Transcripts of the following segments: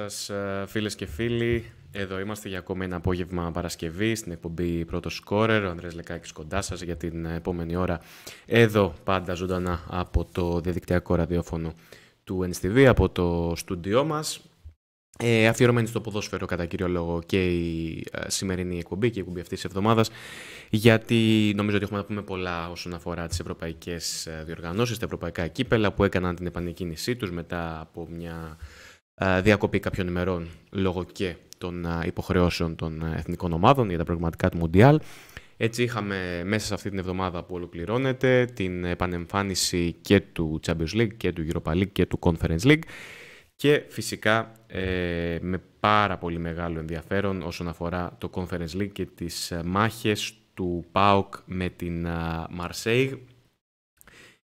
σας ε, φίλες και φίλοι. Εδώ είμαστε για ακόμη ένα απόγευμα Παρασκευή στην εκπομπή Πρώτος Σκόρερ. Ο Ανδρέας Λεκάκης κοντά σας για την ε, επόμενη ώρα. Εδώ πάντα ζωντανά από το διαδικτυακό ραδιόφωνο του NSTV, από το στούντιό μας. Ε, αφιερωμένη στο ποδόσφαιρο κατά κύριο λόγο και η ε, σημερινή εκπομπή και η εκπομπή αυτής της εβδομάδας, γιατί νομίζω ότι έχουμε να πούμε πολλά όσον αφορά τις ευρωπαϊκές διοργανώσεις, τα ευρωπαϊκά κύπελα που έκαναν την επανεκκίνησή τους μετά από μια διακοπή κάποιων ημερών λόγω και των υποχρεώσεων των εθνικών ομάδων για τα προγραμματικά του Μουντιάλ. Έτσι είχαμε μέσα σε αυτή την εβδομάδα που ολοκληρώνεται την επανεμφάνιση και του Champions League και του Europa League και του Conference League και φυσικά ε, με πάρα πολύ μεγάλο ενδιαφέρον όσον αφορά το Conference League και τις ε, μάχες του ΠΑΟΚ με την Μαρσέιγ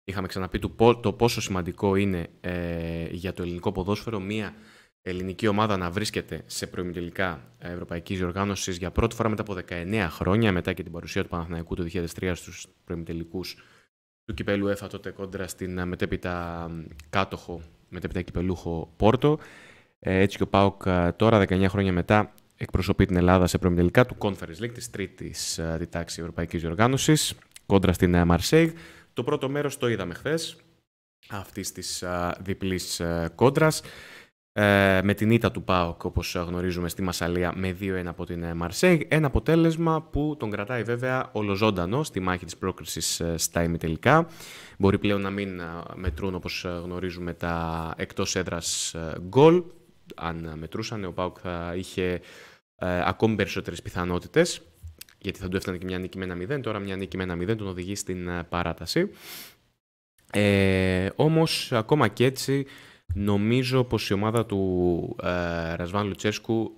είχαμε ξαναπεί το πόσο σημαντικό είναι ε, για το ελληνικό ποδόσφαιρο μία ελληνική ομάδα να βρίσκεται σε προημιτελικά ευρωπαϊκής διοργάνωσης για πρώτη φορά μετά από 19 χρόνια, μετά και την παρουσία του Παναθηναϊκού του 2003 στους προημιτελικούς του κυπέλου ΕΦΑ τότε κόντρα στην μετέπειτα κάτοχο, μετέπειτα κυπελούχο Πόρτο. Ε, έτσι και ο ΠΑΟΚ ε, τώρα, 19 χρόνια μετά, εκπροσωπεί την Ελλάδα σε προημιτελικά του Conference League, της τρίτης διτάξης Ευρωπαϊκής Διοργάνωσης, κόντρα στην Μαρσέιγ. Το πρώτο μέρος το είδαμε χθες αυτής της διπλή κόντρα. κόντρας. Ε, με την ήττα του ΠΑΟΚ, όπως γνωρίζουμε, στη Μασαλία με 2-1 από την ε, Μαρσέγ. Ένα αποτέλεσμα που τον κρατάει βέβαια ολοζώντανο στη μάχη της πρόκρισης ε, στα ημιτελικά. Μπορεί πλέον να μην μετρούν, όπως γνωρίζουμε, τα εκτός έδρας ε, γκολ. Αν μετρούσαν, ο ΠΑΟΚ θα είχε ακόμη περισσότερες πιθανότητες γιατί θα του έφτανε και μια νίκη με ένα 0. Τώρα μια νίκη με ένα 0 τον οδηγεί στην ε, παράταση. Ε, όμως ακόμα και έτσι νομίζω πως η ομάδα του ε, Ρασβάν Λουτσέσκου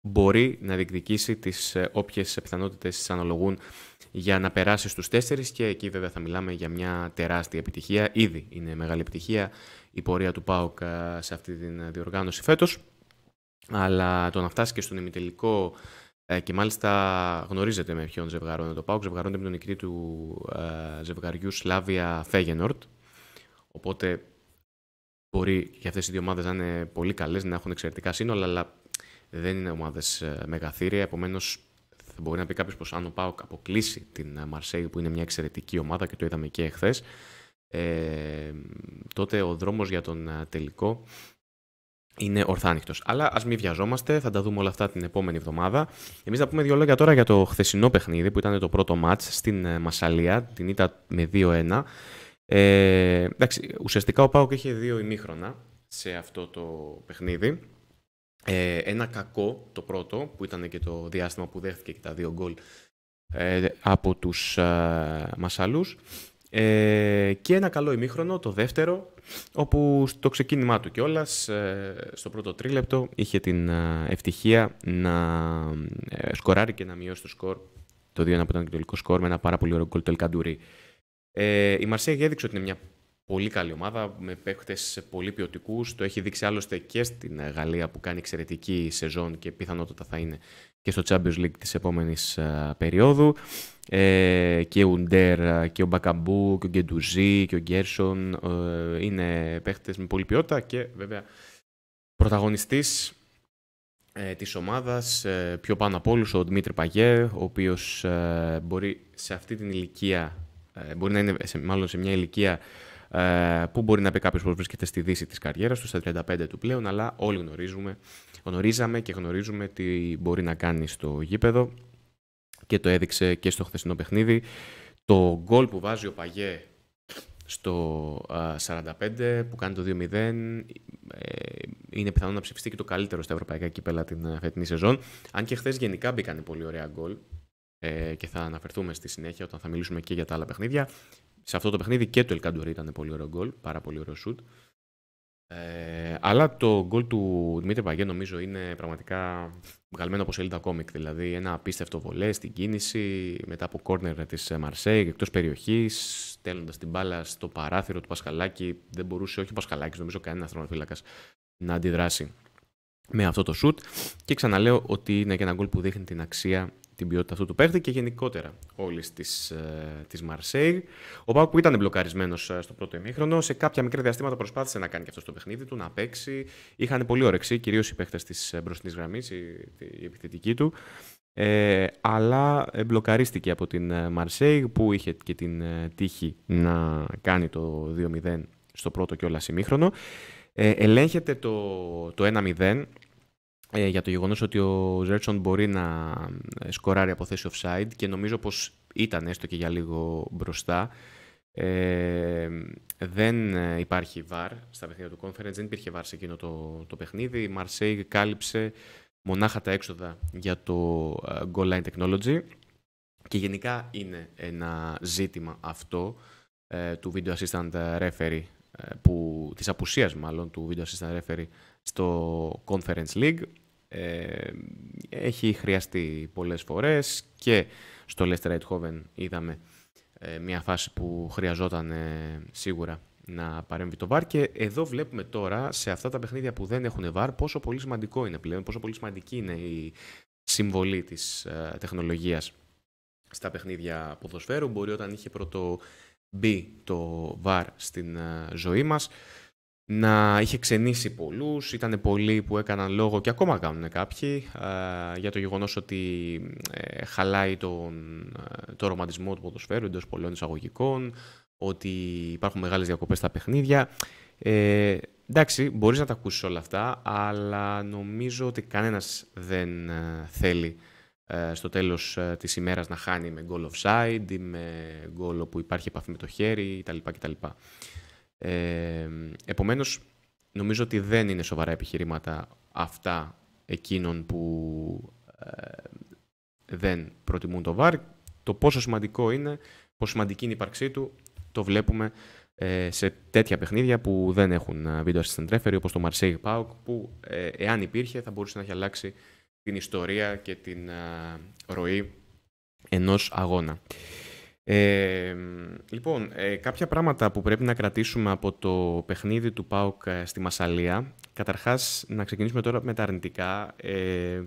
μπορεί να διεκδικήσει τις ε, όποιες πιθανότητες της αναλογούν για να περάσει στους τέσσερις και εκεί βέβαια θα μιλάμε για μια τεράστια επιτυχία. Ήδη είναι μεγάλη επιτυχία η πορεία του ΠΑΟΚ ε, σε αυτή την ε, διοργάνωση φέτος. Αλλά το να φτάσει και στον ημιτελικό ε, και μάλιστα γνωρίζετε με ποιον ζευγαρώνεται το ΠΑΟΚ. Ζευγαρώνεται με τον νικητή του ε, ζευγαριού Σλάβια Φέγενορτ. Οπότε μπορεί και αυτές οι δύο ομάδες να είναι πολύ καλές, να έχουν εξαιρετικά σύνολα, αλλά δεν είναι ομάδες ε, μεγαθύρια. Επομένως, θα μπορεί να πει κάποιος πως αν ο Πάοκ αποκλείσει την ε, Μαρσέη, που είναι μια εξαιρετική ομάδα και το είδαμε και εχθέ, ε, τότε ο δρόμος για τον τελικό είναι ορθάνυχτο. Αλλά ας μην βιαζόμαστε, θα τα δούμε όλα αυτά την επόμενη εβδομάδα. Εμείς θα πούμε δύο λόγια τώρα για το χθεσινό παιχνίδι που ήταν το πρώτο ματ στην ε, Μασαλία, την ήττα με 2-1. Ε, εντάξει, ουσιαστικά ο Πάοκ είχε δύο ημίχρονα σε αυτό το παιχνίδι. Ε, ένα κακό το πρώτο, που ήταν και το διάστημα που δέχθηκε και τα δύο γκολ ε, από τους ε, Μασαλούς. Ε, και ένα καλό ημίχρονο, το δεύτερο, όπου στο ξεκίνημά του κιόλας, ε, στο πρώτο τρίλεπτο, είχε την ε, ευτυχία να ε, σκοράρει και να μειώσει το σκορ. Το 2-1 από τον και σκορ με ένα πάρα πολύ ωραίο γκολ του Ε, η έχει έδειξε ότι είναι μια πολύ καλή ομάδα με παίχτες πολύ ποιοτικούς. Το έχει δείξει άλλωστε και στην Γαλλία που κάνει εξαιρετική σεζόν και πιθανότατα θα είναι και στο Champions League της επόμενης ε, περίοδου. Ε, και ο Ουντέρ, ε, και ο Μπακαμπού, και ο Γκεντουζή, και ο Γκέρσον είναι παίχτες με πολλή ποιότητα και βέβαια πρωταγωνιστής ε, της ομάδας, πιο πάνω από όλους, ο Δημήτρη Παγιέ, ο οποίος μπορεί σε αυτή την ηλικία, μπορεί να είναι μάλλον σε μια ηλικία ε, που μπορεί να πει κάποιος πως βρίσκεται στη δύση της καριέρας του, στα 35 του πλέον, αλλά όλοι γνωρίζουμε, γνωρίζαμε και γνωρίζουμε τι μπορεί να κάνει στο γήπεδο και το έδειξε και στο χθεσινό παιχνίδι. Το γκολ που βάζει ο Παγιέ στο 45 ε, που κάνει το 2-0 ε, είναι πιθανό να ψηφιστεί και το καλύτερο στα ευρωπαϊκά κύπελα την φετινή σεζόν. Αν και χθες γενικά μπήκαν πολύ ωραία γκολ και θα αναφερθούμε στη συνέχεια όταν θα μιλήσουμε και για τα άλλα παιχνίδια σε αυτό το παιχνίδι και το Ελκαντουρί ήταν πολύ ωραίο γκολ, πάρα πολύ ωραίο σουτ. Ε, αλλά το γκολ του Δημήτρη Παγιέ νομίζω είναι πραγματικά βγαλμένο από σελίδα κόμικ. Δηλαδή ένα απίστευτο βολέ στην κίνηση μετά από κόρνερ τη Μαρσέη εκτός περιοχής, στέλνοντας την μπάλα στο παράθυρο του Πασχαλάκη. Δεν μπορούσε, όχι ο Πασχαλάκης, νομίζω κανένας θερμοφύλακα να αντιδράσει με αυτό το σουτ. Και ξαναλέω ότι είναι και ένα γκολ που δείχνει την αξία την ποιότητα αυτού του παίχτη και γενικότερα όλης της της Μαρσέη. Ε, Ο Πάουκ που ήταν μπλοκαρισμένος ε, στο πρώτο ημίχρονο, σε κάποια μικρά διαστήματα προσπάθησε να κάνει και αυτό το παιχνίδι του, να παίξει. Είχαν πολύ όρεξη, κυρίως οι παίχτες ε, τη μπροστινής γραμμής, η επιθετική του. Ε, αλλά μπλοκαρίστηκε από την Μαρσέη που είχε και την τύχη να κάνει το 2-0 στο πρώτο όλα ημίχρονο. Ε, ελέγχεται το, το 1-0 ε, για το γεγονός ότι ο Ζέρτσον μπορεί να ε, σκοράρει από θέση offside και νομίζω πως ήταν έστω και για λίγο μπροστά. Ε, δεν υπάρχει βαρ στα παιχνίδια του conference, δεν υπήρχε βαρ σε εκείνο το, το παιχνίδι. Η Marseille κάλυψε μονάχα τα έξοδα για το goal line technology και γενικά είναι ένα ζήτημα αυτό του video assistant referee ε, που, της απουσίας μάλλον του Video Assistant Referee στο Conference League. Ε, έχει χρειαστεί πολλές φορές και στο Leicester Eindhoven είδαμε ε, μια φάση που χρειαζόταν ε, σίγουρα να παρέμβει το VAR και εδώ βλέπουμε τώρα σε αυτά τα παιχνίδια που δεν έχουν VAR πόσο πολύ σημαντικό είναι πλέον, πόσο πολύ σημαντική είναι η συμβολή της τεχνολογίας στα παιχνίδια ποδοσφαίρου. Μπορεί όταν είχε πρώτο μπει το ΒΑΡ στην ε, ζωή μας, να είχε ξενήσει πολλούς, ήταν πολλοί που έκαναν λόγο και ακόμα κάνουν κάποιοι ε, για το γεγονός ότι ε, χαλάει τον, το ρομαντισμό του ποδοσφαίρου εντός πολλών εισαγωγικών, ότι υπάρχουν μεγάλες διακοπές στα παιχνίδια. Ε, εντάξει, μπορείς να τα ακούσεις όλα αυτά, αλλά νομίζω ότι κανένας δεν θέλει ε, στο τέλος ε, της ημέρας να χάνει με goal offside ή με goal όπου υπάρχει επαφή με το χέρι κτλ. κτλ. Ε, επομένως, νομίζω ότι δεν είναι σοβαρά επιχειρήματα αυτά εκείνων που ε, δεν προτιμούν το VAR. Το πόσο σημαντικό είναι, πόσο σημαντική είναι η ύπαρξή του, το βλέπουμε ε, σε τέτοια παιχνίδια που δεν έχουν βίντεο assistant referee όπως το Marseille Pauk που εάν υπήρχε θα μπορούσε να έχει αλλάξει την ιστορία και την ροή ενός αγώνα. Ε, λοιπόν, ε, κάποια πράγματα που πρέπει να κρατήσουμε από το παιχνίδι του ΠΑΟΚ ε, στη Μασαλία. Καταρχάς, να ξεκινήσουμε τώρα με τα αρνητικά. Ε,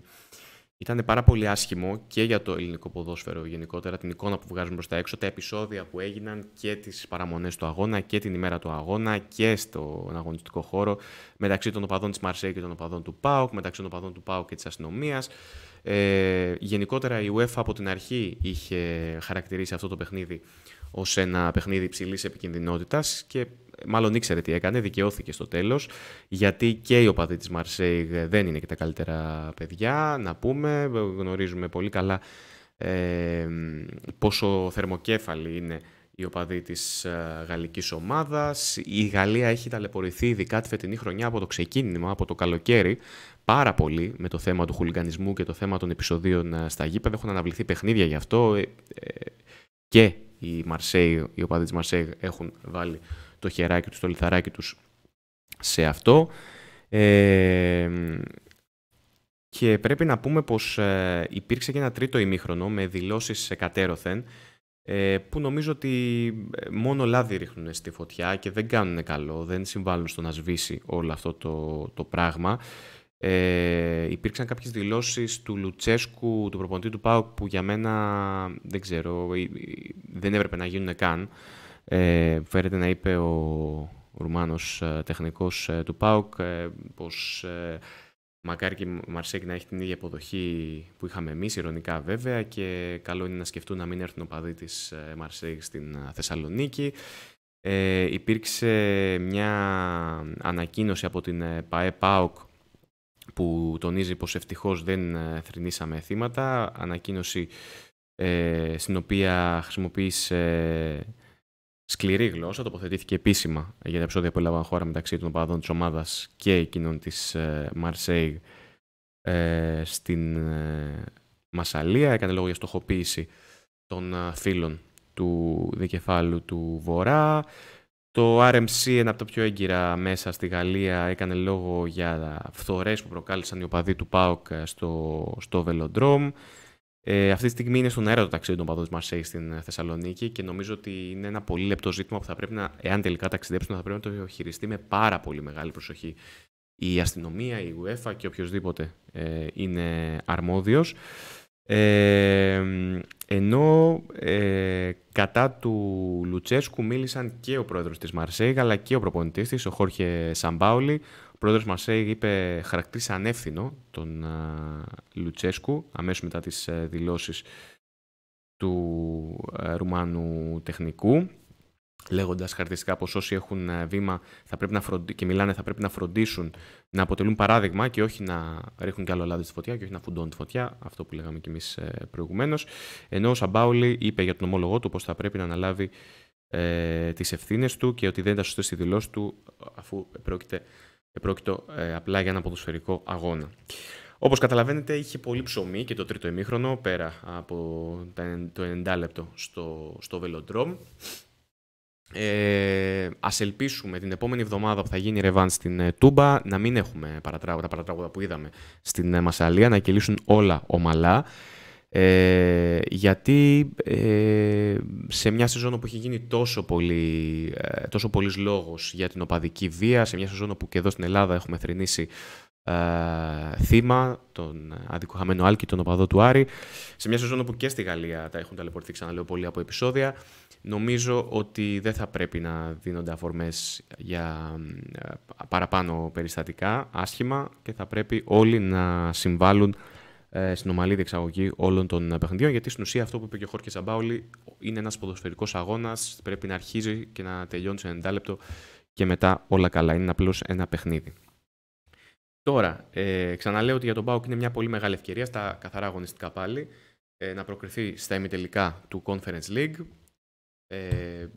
ήταν πάρα πολύ άσχημο και για το ελληνικό ποδόσφαιρο γενικότερα, την εικόνα που βγάζουν προς τα έξω, τα επεισόδια που έγιναν και τις παραμονές του αγώνα και την ημέρα του αγώνα και στον αγωνιστικό χώρο μεταξύ των οπαδών της Μαρσέη και των οπαδών του ΠΑΟΚ, μεταξύ των οπαδών του ΠΑΟΚ και της αστυνομίας. Ε, γενικότερα η UEFA από την αρχή είχε χαρακτηρίσει αυτό το παιχνίδι ως ένα παιχνίδι υψηλής επικινδυνότητας και μάλλον ήξερε τι έκανε, δικαιώθηκε στο τέλος, γιατί και οι οπαδοί της Μαρσέιγ δεν είναι και τα καλύτερα παιδιά, να πούμε, γνωρίζουμε πολύ καλά ε, πόσο θερμοκέφαλοι είναι οι οπαδοί της γαλλικής ομάδας. Η Γαλλία έχει ταλαιπωρηθεί ειδικά τη φετινή χρονιά από το ξεκίνημα, από το καλοκαίρι, πάρα πολύ με το θέμα του χουλιγανισμού και το θέμα των επεισοδίων ε, στα γήπεδα. Έχουν αναβληθεί παιχνίδια γι' αυτό ε, ε, και οι, οι οπαδοί της Μαρσέιγ έχουν βάλει το χεράκι τους, το λιθαράκι τους σε αυτό. και πρέπει να πούμε πως ε, υπήρξε και ένα τρίτο ημίχρονο με δηλώσεις σε ε, που νομίζω ότι ε, μόνο λάδι ρίχνουν στη φωτιά και δεν κάνουν καλό, δεν συμβάλλουν στο να σβήσει όλο αυτό το, το πράγμα. Ε, υπήρξαν κάποιες δηλώσεις του Λουτσέσκου, του προπονητή του ΠΑΟΚ που για μένα δεν ξέρω, δεν έπρεπε να γίνουν καν. Ε, φέρεται να είπε ο Ρουμάνος ε, τεχνικός ε, του ΠΑΟΚ ε, πως μακάρι και η Μαρσέκ να έχει την ίδια αποδοχή που είχαμε εμείς, ηρωνικά βέβαια, και καλό είναι να σκεφτούν να μην έρθουν οπαδοί της Μαρσέκ στην Θεσσαλονίκη. Ε, υπήρξε μια ανακοίνωση από την ΠαΕ ΠΑΟΚ που τονίζει πως ευτυχώς δεν θρυνήσαμε θύματα. Ανακοίνωση στην οποία χρησιμοποίησε σκληρή γλώσσα. Τοποθετήθηκε επίσημα για τα επεισόδια που έλαβαν χώρα μεταξύ των οπαδών της ομάδας και εκείνων της Μαρσέη ε, ε, στην ε, Μασαλία. Έκανε λόγο για στοχοποίηση των ε, φίλων του δικεφάλου του Βορρά. Το RMC, ένα από τα πιο έγκυρα μέσα στη Γαλλία, έκανε λόγο για φθορές που προκάλεσαν οι οπαδοί του ΠΑΟΚ ε, στο, στο Βελοντρόμ. Ε, αυτή τη στιγμή είναι στον αέρα το ταξίδι των παδών της Μαρσέης στην ε, Θεσσαλονίκη και νομίζω ότι είναι ένα πολύ λεπτό ζήτημα που θα πρέπει να, εάν τελικά ταξιδέψουν, θα πρέπει να το χειριστεί με πάρα πολύ μεγάλη προσοχή η αστυνομία, η UEFA και οποιοδήποτε ε, είναι αρμόδιος. Ε, ενώ ε, κατά του Λουτσέσκου μίλησαν και ο πρόεδρος της Μαρσέγ αλλά και ο προπονητής της, ο Χόρχε Σαμπάουλη, ο πρόεδρος Μασέη είπε χαρακτήρισε ανεύθυνο τον Λουτσέσκου αμέσως μετά τις ε, δηλώσεις του ε, Ρουμάνου τεχνικού λέγοντας χαρακτηριστικά πως όσοι έχουν ε, βήμα θα πρέπει να φροντι... και μιλάνε θα πρέπει να φροντίσουν να αποτελούν παράδειγμα και όχι να ρίχνουν κι άλλο λάδι στη φωτιά και όχι να φουντώνουν τη φωτιά, αυτό που λέγαμε κι εμείς προηγουμένως. Ενώ ο Σαμπάουλη είπε για τον ομόλογό του πως θα πρέπει να αναλάβει ε, τις ευθύνες του και ότι δεν ήταν σωστές οι δηλώσεις του αφού πρόκειται Επρόκειτο ε, απλά για ένα ποδοσφαιρικό αγώνα. Όπως καταλαβαίνετε, είχε πολύ ψωμί και το τρίτο ημίχρονο πέρα από το 90 λεπτό στο, στο βελοντρόμ. Ε, Ας ελπίσουμε την επόμενη εβδομάδα που θα γίνει ρεβάν στην ε, Τούμπα να μην έχουμε παρατράγωτα, παρατράγωτα που είδαμε στην ε, Μασαλία, να κυλήσουν όλα ομαλά. Ε, γιατί ε, σε μια σεζόν που έχει γίνει τόσο, πολύ, ε, τόσο πολλής λόγος για την οπαδική βία, σε μια σεζόν που και εδώ στην Ελλάδα έχουμε θρηνήσει ε, θύμα, τον αδικοχαμένο Άλκη, τον οπαδό του Άρη, σε μια σεζόν που και στη Γαλλία τα έχουν ταλαιπωρηθεί ξαναλέω πολύ από επεισόδια, νομίζω ότι δεν θα πρέπει να δίνονται αφορμές για ε, παραπάνω περιστατικά, άσχημα και θα πρέπει όλοι να συμβάλλουν ε, στην ομαλή διεξαγωγή όλων των ε, παιχνιδιών. Γιατί στην ουσία αυτό που είπε και ο Χόρκε Σαμπάουλη είναι ένας ποδοσφαιρικός αγώνας. Πρέπει να αρχίζει και να τελειώνει σε 90 λεπτό και μετά όλα καλά. Είναι απλώς ένα παιχνίδι. Τώρα, ε, ξαναλέω ότι για τον Πάοκ είναι μια πολύ μεγάλη ευκαιρία στα καθαρά αγωνιστικά πάλι ε, να προκριθεί στα ημιτελικά του Conference League. Ε,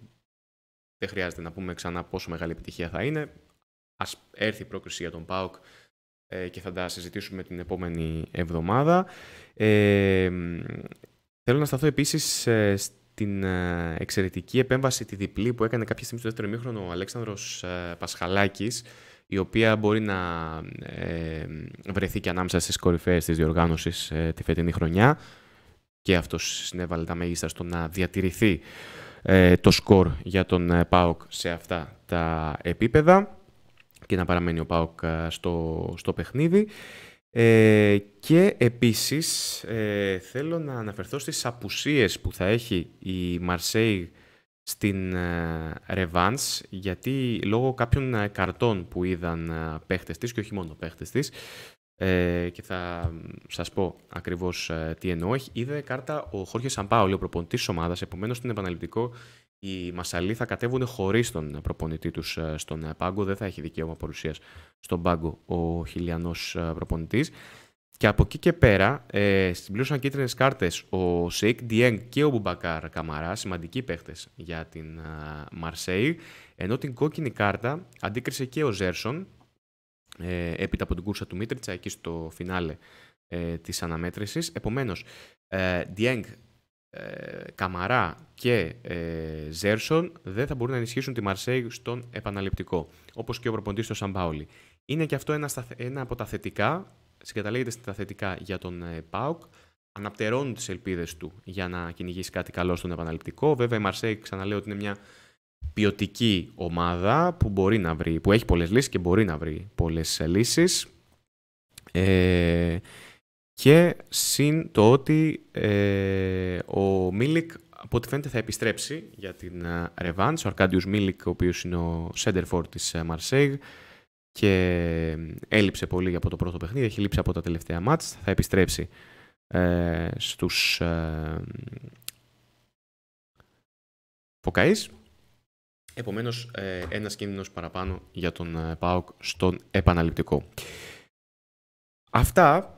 δεν χρειάζεται να πούμε ξανά πόσο μεγάλη επιτυχία θα είναι. Ας έρθει η πρόκριση για τον Πάοκ ε, και θα τα συζητήσουμε την επόμενη εβδομάδα. Ε, θέλω να σταθώ επίσης ε, στην ε, εξαιρετική επέμβαση τη διπλή που έκανε κάποια στιγμή στο δεύτερο μήχρονο ο Αλέξανδρος Πασχαλάκης η οποία μπορεί να βρεθεί και ανάμεσα στις κορυφαίες της διοργάνωσης τη φετινή χρονιά και αυτός συνέβαλε τα μέγιστα στο να διατηρηθεί το σκορ για τον ΠΑΟΚ σε αυτά τα επίπεδα και να παραμένει ο ΠΑΟΚ ε, στο, στο παιχνίδι. Ε, και επίσης ε, θέλω να αναφερθώ στις απουσίες που θα έχει η Μαρσέη στην ε, Ρεβάνς γιατί λόγω κάποιων καρτών που είδαν παίχτες της και όχι μόνο παίχτες της ε, και θα σας πω ακριβώς τι εννοώ είδε κάρτα ο Χόρχε Σαμπάολη ο προπονητής της ομάδας επομένως στην επαναληπτικό οι Μασαλοί θα κατέβουν χωρίς τον ε, προπονητή τους ε, στον ε, πάγκο. Δεν θα έχει δικαίωμα παρουσίας στον πάγκο ο χιλιανός προπονητής. Και από εκεί και πέρα ε, πλούσια κίτρινες κάρτες ο Σέικ Ντιέγκ και ο Μπουμπακάρ Καμαρά, σημαντικοί παίχτε για την Μαρσέη. Ενώ την κόκκινη κάρτα αντίκρισε και ο Ζέρσον, έπειτα από την κούρσα του Μίτριτσα εκεί στο φινάλε της αναμέτρησης. Επομένως, ε, ε, Καμαρά και ε, Ζέρσον δεν θα μπορούν να ενισχύσουν τη Μαρσέη στον επαναληπτικό, όπως και ο προποντής του Σαμπάολη Είναι και αυτό ένα, από τα θετικά, συγκαταλέγεται στα θετικά για τον ε, ΠΑΟΚ, αναπτερώνουν τις ελπίδες του για να κυνηγήσει κάτι καλό στον επαναληπτικό. Βέβαια η Μαρσέη ξαναλέω ότι είναι μια ποιοτική ομάδα που, μπορεί να που έχει πολλές λύσεις και μπορεί να βρει πολλές λύσεις. Ε, και συν το ότι ε, ο Μίλικ από ό,τι φαίνεται θα επιστρέψει για την ε, Revenge. Ο Αρκάντιος Μίλικ, ο οποίος είναι ο Σέντερφορ της Μαρσέγ ε, και ε, έλειψε πολύ από το πρώτο παιχνίδι, έχει λείψει από τα τελευταία μάτς, θα επιστρέψει ε, στους ε, Επομένως, ένας κίνδυνος παραπάνω για τον ΠΑΟΚ στον επαναληπτικό. Αυτά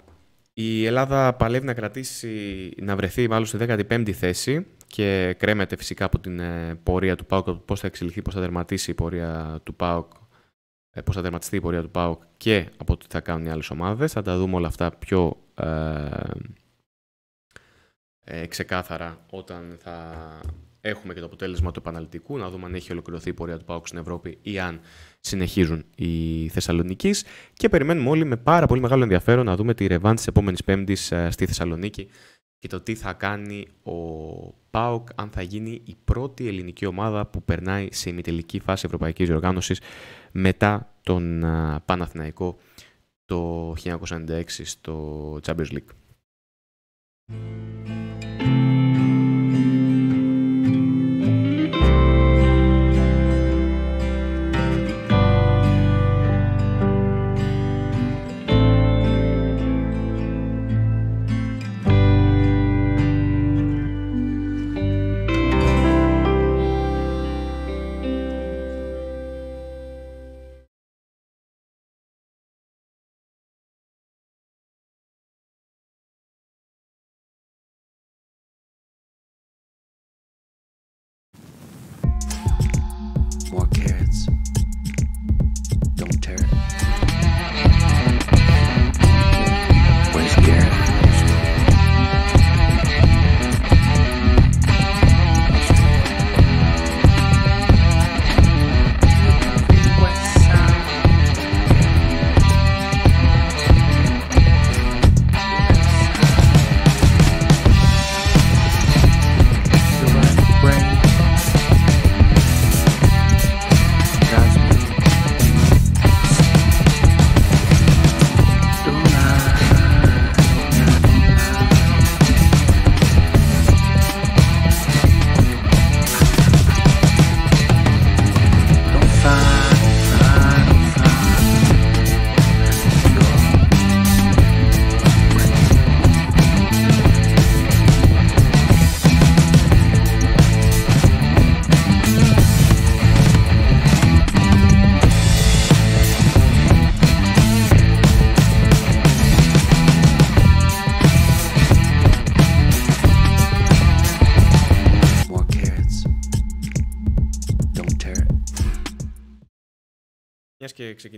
η Ελλάδα παλεύει να κρατήσει, να βρεθεί μάλλον στη 15η θέση και κρέμεται φυσικά από την ε, πορεία του ΠΑΟΚ, πώς θα εξελιχθεί, πώς θα δερματίσει η πορεία του ΠΑΟΚ, ε, πώς θα δερματιστεί η πορεία του ΠΑΟΚ και από τι θα κάνουν οι άλλες ομάδες. Θα τα δούμε όλα αυτά πιο ε, ε, ξεκάθαρα όταν θα έχουμε και το αποτέλεσμα του επαναλυτικού, να δούμε αν έχει ολοκληρωθεί η πορεία του ΠΑΟΚ στην Ευρώπη ή αν συνεχίζουν οι Θεσσαλονίκης και περιμένουμε όλοι με πάρα πολύ μεγάλο ενδιαφέρον να δούμε τη ρεβάν της επόμενης Πέμπτης ε, στη Θεσσαλονίκη και το τι θα κάνει ο ΠΑΟΚ αν θα γίνει η πρώτη ελληνική ομάδα που περνάει σε ημιτελική φάση ευρωπαϊκής διοργάνωσης μετά τον ε, Παναθηναϊκό το 1996 στο Champions League.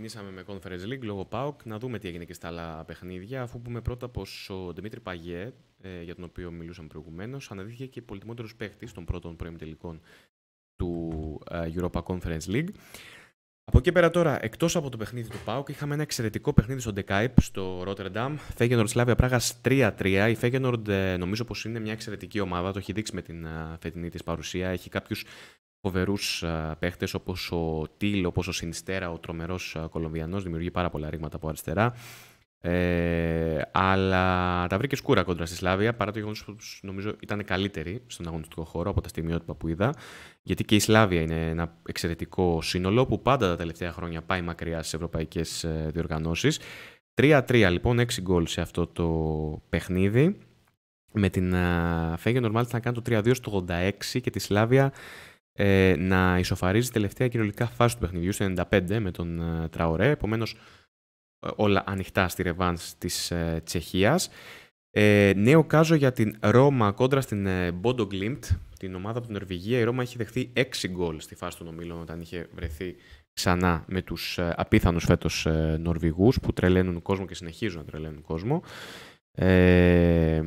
ξεκινήσαμε με Conference League λόγω ΠΑΟΚ. Να δούμε τι έγινε και στα άλλα παιχνίδια. Αφού πούμε πρώτα πως ο Δημήτρη Παγιέ, ε, για τον οποίο μιλούσαμε προηγουμένως, αναδείχθηκε και πολυτιμότερος παίχτης των πρώτων τελικών του ε, Europa Conference League. Από εκεί πέρα τώρα, εκτός από το παιχνίδι του ΠΑΟΚ, είχαμε ένα εξαιρετικό παιχνίδι στο Ντεκάιπ, στο Ρότερνταμ. Φέγενορντ Σλάβια Πράγα 3-3. Η Φέγενορντ νομίζω πως είναι μια εξαιρετική ομάδα. Το έχει δείξει με την ε, φετινή της παρουσία. Έχει κάποιους φοβερούς ε, παίχτες όπως ο Τιλ, όπως ο Σινιστέρα, ο τρομερός ε, Κολομβιανός, δημιουργεί πάρα πολλά ρήγματα από αριστερά. Ε, αλλά τα βρήκε σκούρα κόντρα στη Σλάβια, παρά το γεγονός ότι νομίζω ήταν καλύτερη στον αγωνιστικό χώρο από τα στιγμιότυπα που είδα. Γιατί και η Σλάβια είναι ένα εξαιρετικό σύνολο που πάντα τα τελευταία χρόνια πάει μακριά στις ευρωπαϊκές ε, διοργανώσεις. 3-3 λοιπόν, 6 γκολ σε αυτό το παιχνίδι. Με την Φέγγεν Νορμάλ θα κάνει το 3-2 στο 86 και τη Σλάβια ε, να ισοφαρίζει τελευταία κυριολικά φάση του παιχνιδιού στο 95 με τον ε, Τραωρέ. Επομένως, ε, όλα ανοιχτά στη ρεβάνς της ε, Τσεχίας. Ε, νέο κάζο για την Ρώμα κόντρα στην ε, την ομάδα από την Νορβηγία. Η Ρώμα έχει δεχθεί 6 γκολ στη φάση των ομίλων όταν είχε βρεθεί ξανά με τους ε, απίθανους φέτος ε, Νορβηγούς που τρελαίνουν κόσμο και συνεχίζουν να τρελαίνουν κόσμο. Ε,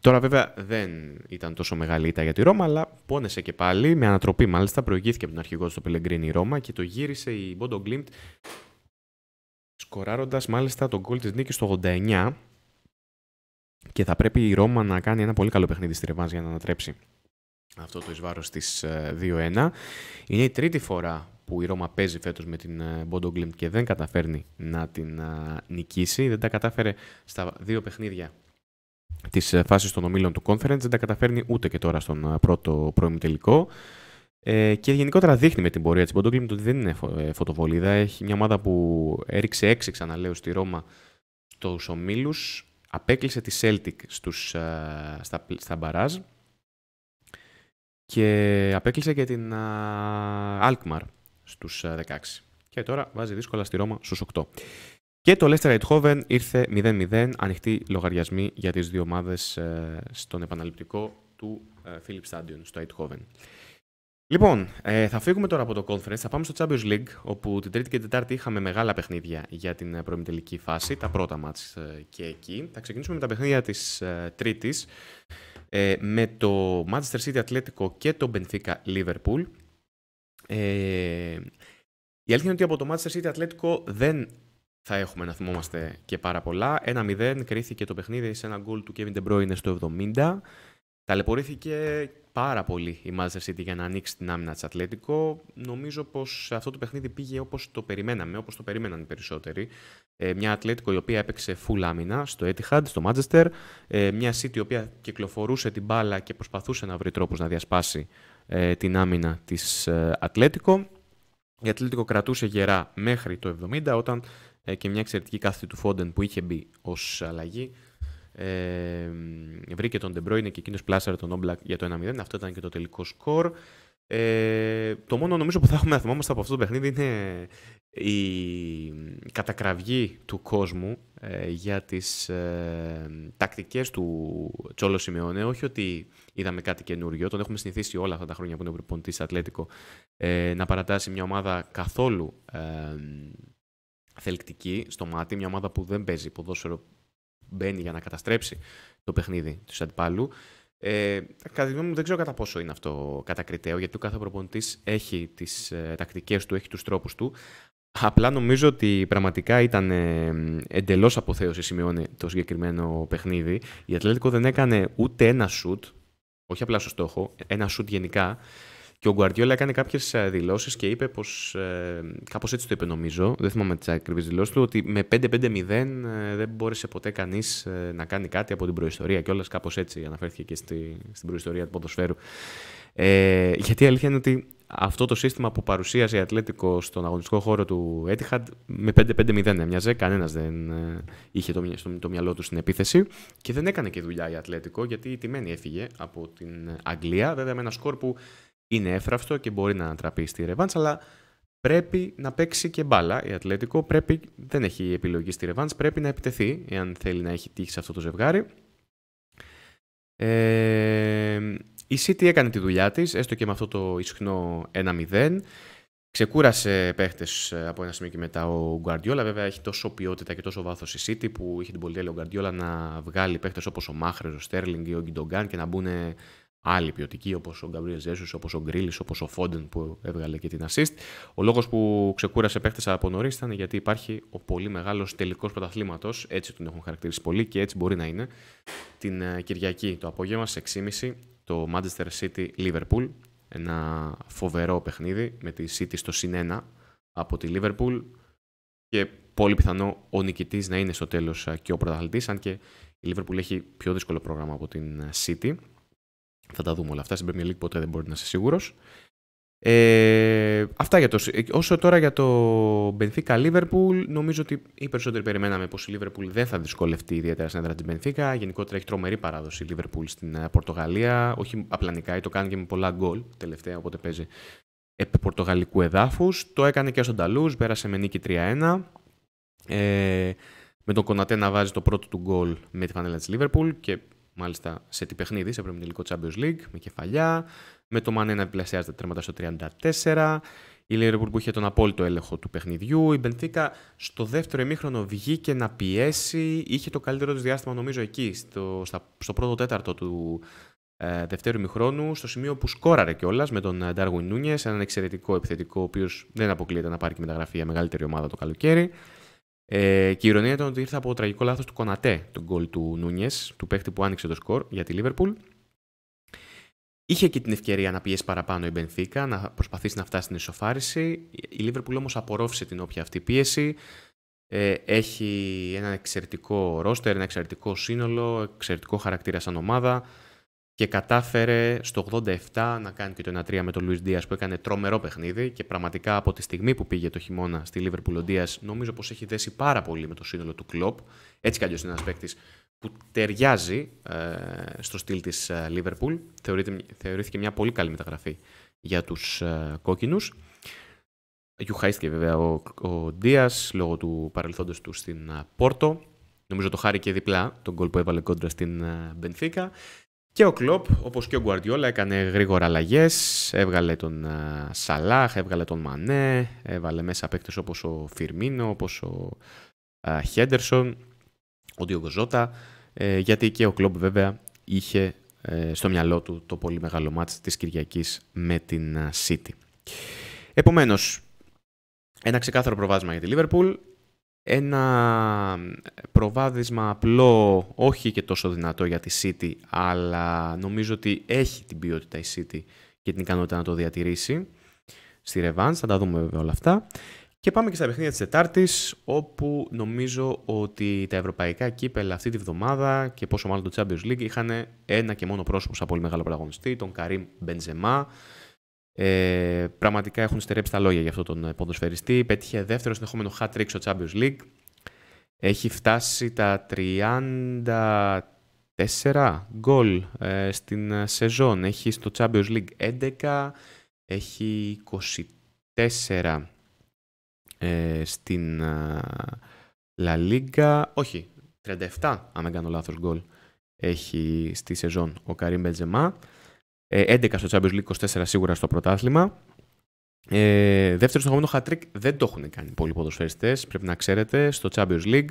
τώρα βέβαια δεν ήταν τόσο μεγάλη ήττα για τη Ρώμα, αλλά πόνεσε και πάλι, με ανατροπή μάλιστα, προηγήθηκε από τον αρχηγό στο Πελεγκρίνη η Ρώμα και το γύρισε η Μπόντο Γκλίμπτ Σκοράροντα μάλιστα τον κόλ της Νίκης στο 89 και θα πρέπει η Ρώμα να κάνει ένα πολύ καλό παιχνίδι στη Ρεβάνς για να ανατρέψει αυτό το εις βάρος της 2-1. Ε, Είναι η τρίτη φορά που η Ρώμα παίζει φέτος με την Μπόντο ε, και δεν καταφέρνει να την ε, νικήσει. Δεν τα κατάφερε στα δύο παιχνίδια της ε, φάσης των ομίλων του conference, δεν τα καταφέρνει ούτε και τώρα στον πρώτο πρώιμο τελικό. και γενικότερα δείχνει με την πορεία της Μπόντο Glimt ότι δεν είναι φωτοβολίδα. Έχει μια ομάδα που έριξε έξι, ξαναλέω στη Ρώμα στου ομίλους. Απέκλεισε τη Celtic στα, στα μπαράζ και απέκλεισε και την Alkmaar Στου 16. Ε, και τώρα βάζει δύσκολα στη Ρώμα στους 8. Και το Leicester Eindhoven ήρθε 0-0, ανοιχτοί λογαριασμοί για τις δύο ομάδες ε, στον επαναληπτικό του ε, Philips Stadion, στο Eindhoven. Λοιπόν, θα φύγουμε τώρα από το conference, θα πάμε στο Champions League, όπου την Τρίτη και την Τετάρτη είχαμε μεγάλα παιχνίδια για την προημιτελική φάση, τα πρώτα μάτς και εκεί. Θα ξεκινήσουμε με τα παιχνίδια της Τρίτης, με το Manchester City Atletico και το Benfica Liverpool. Ε, η αλήθεια είναι ότι από το Manchester City Ατλέτικο δεν θα έχουμε να θυμόμαστε και πάρα πολλά. 1-0 κρίθηκε το παιχνίδι σε ένα γκολ του Kevin De Bruyne στο 70. Ταλαιπωρήθηκε πάρα πολύ η Manchester City για να ανοίξει την άμυνα της Ατλέτικο. Νομίζω πως αυτό το παιχνίδι πήγε όπως το περιμέναμε, όπως το περίμεναν οι περισσότεροι. Ε, μια Ατλέτικο η οποία έπαιξε full άμυνα στο Etihad, στο Manchester. Ε, μια City η οποία κυκλοφορούσε την μπάλα και προσπαθούσε να βρει τρόπους να διασπάσει ε, την άμυνα της ε, Ατλέτικο. Η Ατλέτικο κρατούσε γερά μέχρι το 70 όταν ε, και μια εξαιρετική κάθετη του Φόντεν που είχε μπει ως αλλαγή ε, βρήκε τον Ντεμπρόινε και εκείνος πλάσαρε τον Όμπλακ για το 1-0. Αυτό ήταν και το τελικό σκορ. Ε, το μόνο νομίζω που θα έχουμε να θυμόμαστε από αυτό το παιχνίδι είναι η κατακραυγή του κόσμου ε, για τις ε, τακτικές του Τσόλο Σιμεώνε. Όχι ότι είδαμε κάτι καινούριο, τον έχουμε συνηθίσει όλα αυτά τα χρόνια που είναι ο προπονητής Ατλέτικο ε, να παρατάσει μια ομάδα καθόλου ε, θελκτική στο μάτι, μια ομάδα που δεν παίζει ποδόσφαιρο, μπαίνει για να καταστρέψει το παιχνίδι του αντιπάλου. Ε, κατά τη μου, δεν ξέρω κατά πόσο είναι αυτό κατακριτέο, γιατί ο κάθε προπονητής έχει τις ε, τακτικές του, έχει τους τρόπους του. Απλά νομίζω ότι πραγματικά ήταν ε, εντελώς αποθέωση σημειώνει το συγκεκριμένο παιχνίδι. Η Ατλέτικο δεν έκανε ούτε ένα σουτ, όχι απλά στο στόχο, ένα σουτ γενικά. Και ο Γκουαρτιόλα έκανε κάποιες δηλώσεις και είπε πως. Ε, κάπως έτσι το είπε, νομίζω. Δεν θυμάμαι τις ακριβεί δηλώσεις του. Ότι με 5-5-0 ε, δεν μπόρεσε ποτέ κανείς να κάνει κάτι από την προϊστορία. Και όλα κάπως έτσι αναφέρθηκε και στην προϊστορία του ποδοσφαίρου. γιατί η αλήθεια είναι ότι αυτό το σύστημα που παρουσίασε η Ατλέτικο στον αγωνιστικό χώρο του Etihad με 5-5-0 έμοιαζε. Κανένας δεν ε, είχε το, στο, το μυαλό του στην επίθεση και δεν έκανε και δουλειά η Ατλέτικο γιατί η τιμένη έφυγε από την Αγγλία. Βέβαια με ένα σκορ που είναι έφραυστο και μπορεί να ανατραπεί στη Ρεβάντ, αλλά πρέπει να παίξει και μπάλα η Ατλέτικο. Πρέπει, δεν έχει επιλογή στη Ρεβάντ, πρέπει να επιτεθεί εάν θέλει να έχει τύχει σε αυτό το ζευγάρι. Ε, η City έκανε τη δουλειά της, έστω και με αυτό το ισχνό 1-0. Ξεκούρασε παίχτες ε, από ένα σημείο και μετά ο Γκουαρδιόλα. Βέβαια, έχει τόσο ποιότητα και τόσο βάθος η City που είχε την πολυτέλεια ο Γκουαρδιόλα να βγάλει παίχτες όπως ο Μάχρε, ο Στέρλινγκ ή ο Γκιντογκάν και να μπουν άλλοι ποιοτικοί όπως ο Γκαμπρίλ Ζέσου, όπως ο Γκρίλη, όπως ο Φόντεν που έβγαλε και την assist. Ο λόγος που ξεκούρασε παίχτες από νωρίς ήταν γιατί υπάρχει ο πολύ μεγάλος τελικός πρωταθλήματος. Έτσι τον έχουν χαρακτηρίσει πολύ και έτσι μπορεί να είναι την ε, Κυριακή το απόγευμα σε το Manchester City Liverpool. Ένα φοβερό παιχνίδι με τη City στο συνένα από τη Liverpool και πολύ πιθανό ο νικητής να είναι στο τέλος και ο πρωταθλητής. Αν και η Liverpool έχει πιο δύσκολο πρόγραμμα από την City. Θα τα δούμε όλα αυτά. Στην Premier League ποτέ δεν μπορεί να είσαι σίγουρος. Ε, αυτά για το. Ε, όσο τώρα για το Μπενθήκα Λίβερπουλ, νομίζω ότι οι περισσότεροι περιμέναμε πως η Λίβερπουλ δεν θα δυσκολευτεί ιδιαίτερα στην έδρα της Μπενθήκα. Γενικότερα έχει τρομερή παράδοση η Λίβερπουλ στην ε, Πορτογαλία. Όχι απλανικά, ε, το κάνει και με πολλά γκολ τελευταία, οπότε παίζει επί πορτογαλικού εδάφους. Το έκανε και στον Ταλούζ, πέρασε με νίκη 3-1. Ε, με τον Κονατέ να βάζει το πρώτο του γκολ με τη φανέλα της Λίβερπουλ και μάλιστα σε τι παιχνίδι, σε πρώην τελικό Champions League, με κεφαλιά, με το Μανέ να διπλασιάζεται τέρματα στο 34, η Λίβερπουλ που είχε τον απόλυτο έλεγχο του παιχνιδιού, η Μπενφίκα στο δεύτερο ημίχρονο βγήκε να πιέσει, είχε το καλύτερο της διάστημα νομίζω εκεί, στο, στο πρώτο τέταρτο του ε, δευτέρου ημιχρόνου, στο σημείο που σκόραρε κιόλας με τον Ντάργουιν Νούνιε, έναν εξαιρετικό επιθετικό, ο οποίος δεν αποκλείεται να πάρει και μεταγραφή για μεγαλύτερη ομάδα το καλοκαίρι. Ε, και η ηρωνία ήταν ότι ήρθε από τραγικό λάθος του Κονατέ, του γκολ του Νούνιες, του παίχτη που άνοιξε το σκορ για τη Λίβερπουλ. Είχε και την ευκαιρία να πιέσει παραπάνω η Μπενθήκα, να προσπαθήσει να φτάσει στην ισοφάρηση, Η Λίβερπουλ όμως απορρόφησε την όποια αυτή πίεση. Ε, έχει ένα εξαιρετικό ρόστερ, ένα εξαιρετικό σύνολο, εξαιρετικό χαρακτήρα σαν ομάδα και κατάφερε στο 87 να κάνει και το 1-3 με τον Λουίς Δίας που έκανε τρομερό παιχνίδι και πραγματικά από τη στιγμή που πήγε το χειμώνα στη Λίβερπουλ ο Δίας, νομίζω πως έχει δέσει πάρα πολύ με το σύνολο του κλόπ. Έτσι κι αλλιώς είναι ένας παίκτης, που ταιριάζει ε, στο στυλ της ε, Λίβερπουλ. Θεωρήθηκε μια πολύ καλή μεταγραφή για τους ε, κόκκινους. Γιουχαίστηκε βέβαια ο, ο λόγω του παρελθόντος του στην ε, Πόρτο. Νομίζω το χάρηκε διπλά τον κόλ που έβαλε κόντρα στην ε, Μπενφίκα. Και ο Κλοπ, όπως και ο Γκουαρδιόλα, έκανε γρήγορα αλλαγές. Έβγαλε τον Σαλάχ, έβγαλε τον Μανέ, έβαλε μέσα παίκτες όπως ο Φιρμίνο, όπως ο Χέντερσον, ο Διογκοζότα. Ε, γιατί και ο Κλοπ, βέβαια, είχε ε, στο μυαλό του το πολύ μεγάλο μάτς της Κυριακής με την City. Επομένως, ένα ξεκάθαρο προβάδισμα για τη Liverpool ένα προβάδισμα απλό, όχι και τόσο δυνατό για τη City, αλλά νομίζω ότι έχει την ποιότητα η City και την ικανότητα να το διατηρήσει στη Revanse, θα τα δούμε βέβαια όλα αυτά. Και πάμε και στα παιχνίδια της Τετάρτης, όπου νομίζω ότι τα ευρωπαϊκά κύπελα αυτή τη βδομάδα και πόσο μάλλον το Champions League είχαν ένα και μόνο πρόσωπο σαν πολύ μεγάλο πρωταγωνιστή, τον Καρίμ Μπεντζεμά, ε, πραγματικά έχουν στερέψει τα λόγια για αυτόν τον ε, ποδοσφαιριστή. Πέτυχε δεύτερο συνεχόμενο hat trick στο Champions League. Έχει φτάσει τα 34 γκολ ε, στην ε, σεζόν. Έχει στο Champions League 11, έχει 24 στην La Liga. Όχι, 37 αν δεν κάνω λάθος γκολ έχει στη σεζόν ο Καρίμ Μπεντζεμά. 11 ε, στο Champions League, 24 σίγουρα στο πρωτάθλημα. Ε, δεύτερο συνεχόμενο χατρίκ δεν το έχουν κάνει πολλοί ποδοσφαιριστές. πρέπει να ξέρετε, στο Champions League.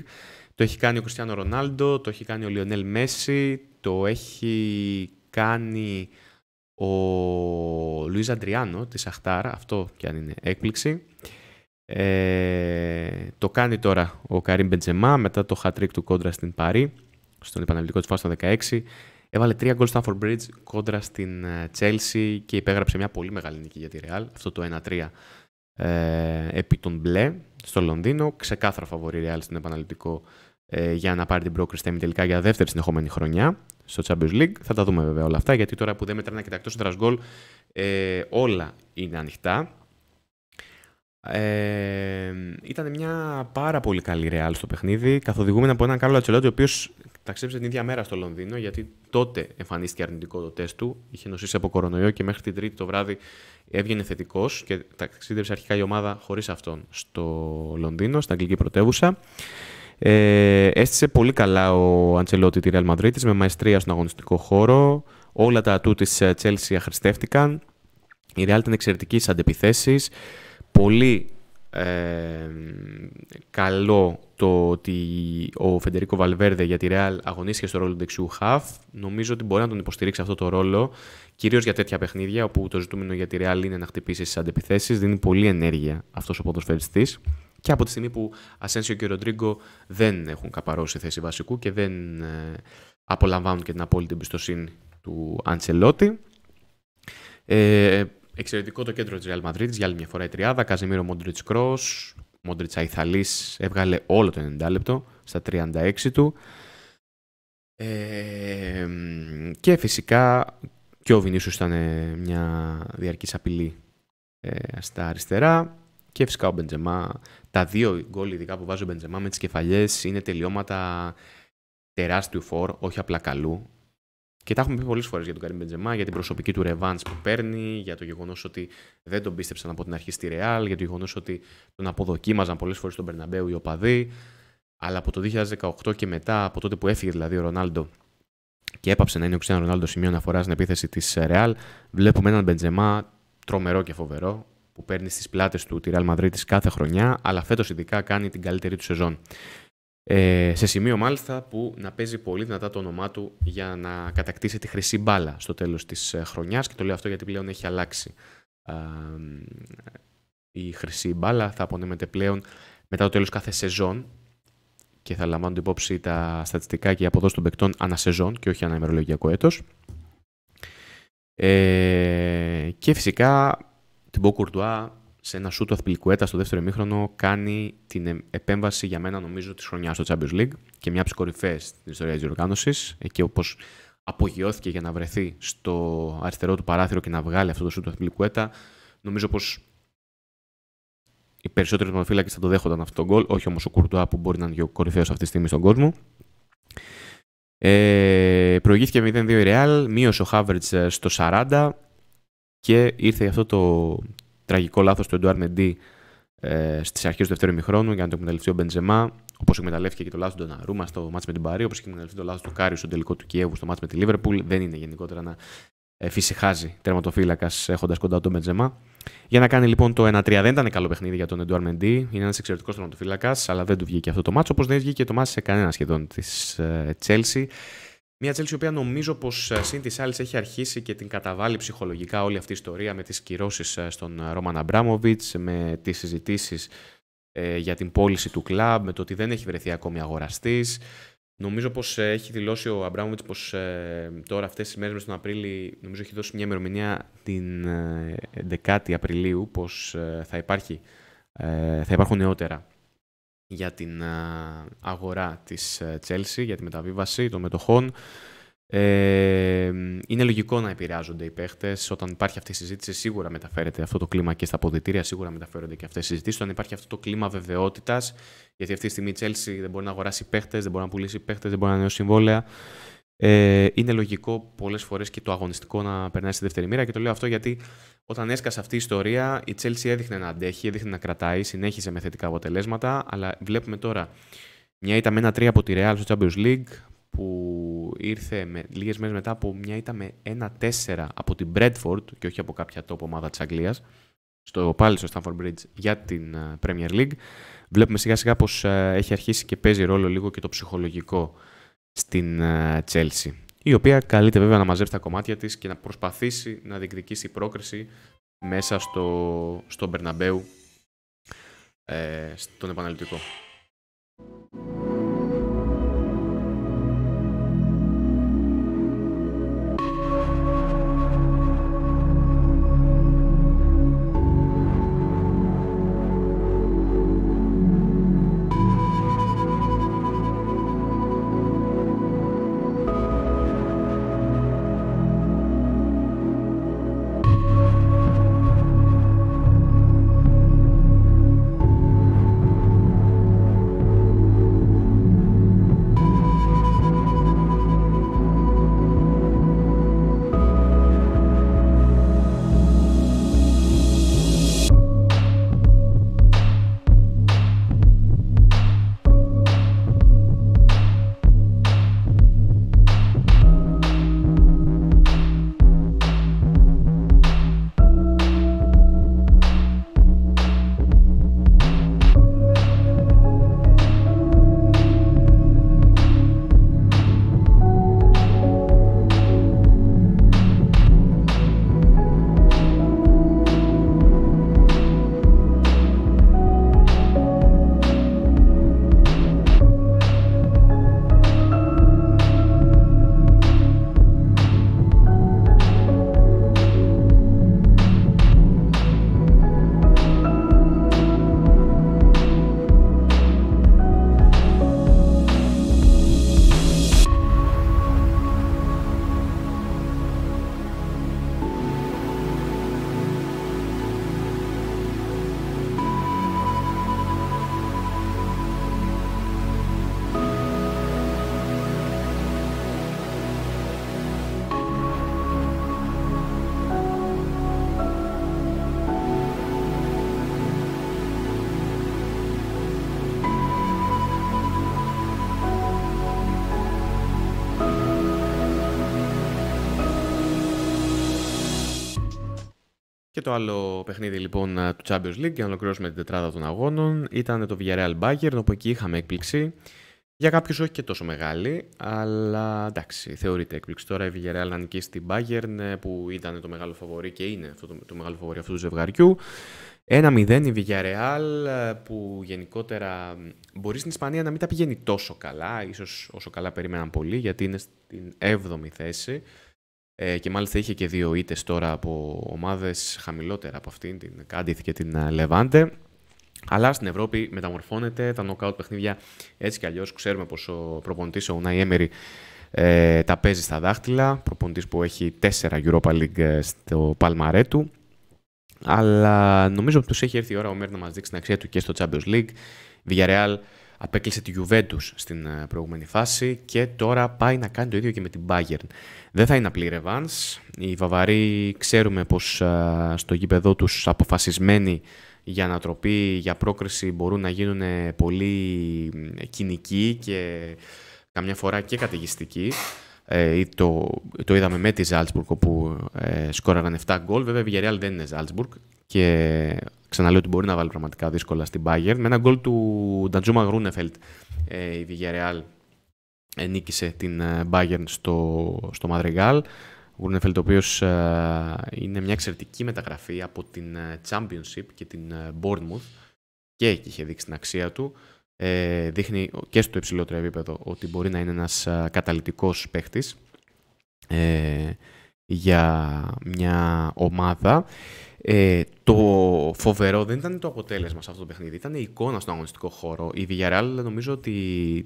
Το έχει κάνει ο Κριστιανό Ρονάλντο, το έχει κάνει ο Λιονέλ Μέση, το έχει κάνει ο Λουίζ Αντριάνο της Αχτάρα, αυτό κι αν είναι έκπληξη. Ε, το κάνει τώρα ο Καρίν Μπεντζεμά μετά το χατρίκ του κόντρα στην Παρή, στον επαναληπτικό της φάση 16. Έβαλε τρία γκολ στον Bridge κόντρα στην ε, Chelsea και υπέγραψε μια πολύ μεγάλη νίκη για τη Real. Αυτό το 1-3 ε, επί τον μπλε στο Λονδίνο. Ξεκάθαρα η Real στην επαναληπτικό ε, για να πάρει την πρόκριση τελικά για δεύτερη συνεχόμενη χρονιά στο Champions League. Θα τα δούμε βέβαια όλα αυτά γιατί τώρα που δεν μετράνε και τα εκτός γκολ ε, όλα είναι ανοιχτά. Ε, ήταν μια πάρα πολύ καλή ρεάλ στο παιχνίδι, καθοδηγούμενα από έναν Κάρλο Ατσελότη, ο ταξίδεψε την ίδια μέρα στο Λονδίνο, γιατί τότε εμφανίστηκε αρνητικό το τεστ του. Είχε νοσήσει από κορονοϊό και μέχρι την Τρίτη το βράδυ έβγαινε θετικός και ταξίδεψε αρχικά η ομάδα χωρίς αυτόν στο Λονδίνο, στην Αγγλική πρωτεύουσα. Ε, έστησε πολύ καλά ο Αντσελότη της Real Madrid με μαεστρία στον αγωνιστικό χώρο. Όλα τα ατού της ε, Chelsea αχρηστεύτηκαν. Η Real ήταν εξαιρετική στις Πολύ ε, καλό το ότι ο Φεντερίκο Βαλβέρδε για τη Ρεάλ αγωνίστηκε στο ρόλο του δεξιού χαφ. Νομίζω ότι μπορεί να τον υποστηρίξει αυτό το ρόλο, κυρίως για τέτοια παιχνίδια όπου το ζητούμενο για τη Ρεάλ είναι να χτυπήσει στις αντεπιθέσει. Δίνει πολλή ενέργεια αυτός ο ποδοσφαιριστής. Και από τη στιγμή που Ασένσιο και ο Ροντρίγκο δεν έχουν καπαρώσει θέση βασικού και δεν ε, απολαμβάνουν και την απόλυτη εμπιστοσύνη του Αντσελότη. Ε, Εξαιρετικό το κέντρο της Real Madrid για άλλη μια φορά η τριάδα. καζεμίρο Μοντρίτ Κρό. Μοντρίτ Αϊθαλής έβγαλε όλο το 90 λεπτό στα 36 του. Ε, και φυσικά και ο Βινίσου ήταν ε, μια διαρκής απειλή ε, στα αριστερά και φυσικά ο Μπεντζεμά. Τα δύο γκολ ειδικά που βάζει ο Μπεντζεμά με τις κεφαλιές είναι τελειώματα τεράστιου φορ, όχι απλά καλού. Και τα έχουμε πει πολλές φορές για τον Καρύμ Μπεντζεμά, για την προσωπική του revenge που παίρνει, για το γεγονός ότι δεν τον πίστεψαν από την αρχή στη Ρεάλ, για το γεγονός ότι τον αποδοκίμαζαν πολλές φορές στον Περναμπέου οι οπαδοί. Αλλά από το 2018 και μετά, από τότε που έφυγε δηλαδή ο Ρονάλντο και έπαψε να είναι ο Ξένα Ρονάλντο σημείο αναφοράς στην επίθεση της Ρεάλ, βλέπουμε έναν Μπεντζεμά τρομερό και φοβερό, που παίρνει στις πλάτες του τη Ρεάλ Μαδρίτη κάθε χρονιά, αλλά φέτος ειδικά κάνει την καλύτερη του σεζόν. Ε, σε σημείο μάλιστα που να παίζει πολύ δυνατά το όνομά του για να κατακτήσει τη χρυσή μπάλα στο τέλος της ε, χρονιάς και το λέω αυτό γιατί πλέον έχει αλλάξει η χρυσή μπάλα θα απονέμεται πλέον μετά το τέλος κάθε σεζόν και θα λαμβάνονται υπόψη τα στατιστικά και η αποδόση των παικτών ανά σεζόν και όχι ανά ημερολογιακό έτος ε, και φυσικά την Μποκουρτουά σε ένα σούτο αθπιλικουέτα στο δεύτερο ημίχρονο κάνει την επέμβαση για μένα νομίζω της χρονιάς στο Champions League και μια από τις κορυφαίες στην ιστορίας της διοργάνωση. Εκεί όπως απογειώθηκε για να βρεθεί στο αριστερό του παράθυρο και να βγάλει αυτό το σούτο αθπιλικουέτα, νομίζω πως οι περισσότεροι δημοφύλακε θα το δέχονταν αυτό το γκολ. Όχι όμως ο Κουρτουά που μπορεί να είναι ο κορυφαίος αυτής της στιγμή στον κόσμο. Ε, προηγήθηκε 0-2 η Real, μείωσε ο Χάβριτς ε, στο 40 και ήρθε αυτό το, τραγικό λάθος του Εντουάρ Μεντί ε, στις αρχές του δεύτερου ημιχρόνου για να το εκμεταλλευτεί ο Μπεντζεμά. Όπως εκμεταλλεύτηκε και το λάθος του Ντοναρούμα στο μάτσο με την Παρή, όπως εκμεταλλευτεί το λάθος του Κάριου στο τελικό του Κιέβου στο μάτσο με τη Λίβερπουλ. Δεν είναι γενικότερα να φυσικάζει τερματοφύλακας έχοντας κοντά τον Μπεντζεμά. Για να κάνει λοιπόν το 1-3 δεν ήταν καλό παιχνίδι για τον Εντουάρ Μεντί. Είναι ένας εξαιρετικός τερματοφύλακας, αλλά δεν του βγήκε αυτό το μάτσο. Όπως δεν βγήκε το μάτσο σε κανένα σχεδόν της ε, Chelsea. Μια Τσέλση η οποία νομίζω πως ε, συν της άλλης έχει αρχίσει και την καταβάλει ψυχολογικά όλη αυτή η ιστορία με τις κυρώσεις ε, στον Ρόμαν ε, Αμπράμοβιτ, με τις συζητήσεις για την πώληση του κλαμπ, με το ότι δεν έχει βρεθεί ακόμη αγοραστής. Νομίζω πως έχει δηλώσει ο Αμπράμοβιτ πω τώρα αυτές τις μέρες με τον Απρίλη, νομίζω έχει δώσει μια ημερομηνία την 10 11η Απριλίου, πως θα, υπάρχει, θα υπάρχουν νεότερα για την ε, αγορά της ε, Chelsea, για τη μεταβίβαση των μετοχών. Ε, είναι λογικό να επηρεάζονται οι παίχτες. Όταν υπάρχει αυτή η συζήτηση, σίγουρα μεταφέρεται αυτό το κλίμα και στα αποδητήρια, σίγουρα μεταφέρονται και αυτές οι συζητήσεις. Όταν υπάρχει αυτό το κλίμα βεβαιότητας, γιατί αυτή τη στιγμή η Chelsea δεν μπορεί να αγοράσει παίχτες, δεν μπορεί να πουλήσει παίχτες, δεν μπορεί να νέο συμβόλαια ε, είναι λογικό πολλές φορές και το αγωνιστικό να περνάει στη δεύτερη μοίρα. Και το λέω αυτό γιατί όταν έσκασε αυτή η ιστορία, η Chelsea έδειχνε να αντέχει, έδειχνε να κρατάει, συνέχισε με θετικά αποτελέσματα. Αλλά βλέπουμε τώρα μια ήττα με ένα 3 από τη Real στο Champions League που ήρθε με, λίγες μέρες μετά από μια ήττα με ένα 4 από την Bradford και όχι από κάποια τόπο ομάδα της Αγγλίας στο, πάλι στο Stamford Bridge για την ε, Premier League. Βλέπουμε σιγά σιγά πως ε, έχει αρχίσει και παίζει ρόλο λίγο και το ψυχολογικό στην Τσέλσι, ε, η οποία καλείται βέβαια να μαζέψει τα κομμάτια της και να προσπαθήσει να διεκδικήσει πρόκριση μέσα στο, στο Μπερναμπέου ε, στον επαναληπτικό. το άλλο παιχνίδι λοιπόν του Champions League για να ολοκληρώσουμε την τετράδα των αγώνων ήταν το Villarreal Bayern, όπου εκεί είχαμε έκπληξη. Για κάποιους όχι και τόσο μεγάλη, αλλά εντάξει, θεωρείται έκπληξη. Τώρα η Villarreal να νικήσει την Bayern ε, που ήταν το μεγάλο φαβορή και είναι αυτό το, το μεγάλο φαβορή αυτού του ζευγαριού. 1-0 η Villarreal ε, που γενικότερα μπορεί στην Ισπανία να μην τα πηγαίνει τόσο καλά, ίσως όσο καλά περίμεναν πολλοί, γιατί είναι στην 7η θέση. Ε, και μάλιστα είχε και δύο ήττες τώρα από ομάδες χαμηλότερα από αυτήν, την Κάντιθ και την ε, Λεβάντε. Αλλά στην Ευρώπη μεταμορφώνεται τα νοκάουτ παιχνίδια έτσι κι αλλιώς. Ξέρουμε πως ο προπονητής ο Νάι Έμερη ε, τα παίζει στα δάχτυλα. Προπονητής που έχει τέσσερα Europa League στο παλμαρέ του. Αλλά νομίζω ότι τους έχει έρθει η ώρα ο Μέρ να μας δείξει την αξία του και στο Champions League. Villarreal απέκλεισε τη Juventus στην ε, προηγούμενη φάση και τώρα πάει να κάνει το ίδιο και με την Bayern. Δεν θα είναι απλή ρεβάνς. Οι Βαβαροί ξέρουμε πως ε, στο γήπεδό τους αποφασισμένοι για ανατροπή, για πρόκριση μπορούν να γίνουν ε, πολύ κοινικοί και καμιά φορά και καταιγιστικοί. Ε, το, το είδαμε με τη Ζάλτσμπουργκ όπου ε, σκόραγαν 7 γκολ. Βέβαια η Βιγερία δεν είναι Ζάλτσμπουργκ ξαναλέω ότι μπορεί να βάλει πραγματικά δύσκολα στην Bayern. Με ένα γκολ του Ντατζούμα Γρούνεφελτ ε, η Villarreal ε, νίκησε την ε, Bayern στο, στο Madrigal. Ο Γρούνεφελτ ο οποίος είναι μια εξαιρετική μεταγραφή από την Championship και την Bournemouth και εκεί είχε δείξει την αξία του. δείχνει και στο υψηλότερο επίπεδο ότι μπορεί να είναι ένας καταλητικός παίχτης για μια ομάδα. Ε, το φοβερό δεν ήταν το αποτέλεσμα σε αυτό το παιχνίδι, ήταν η εικόνα στον αγωνιστικό χώρο. Η Villarreal νομίζω ότι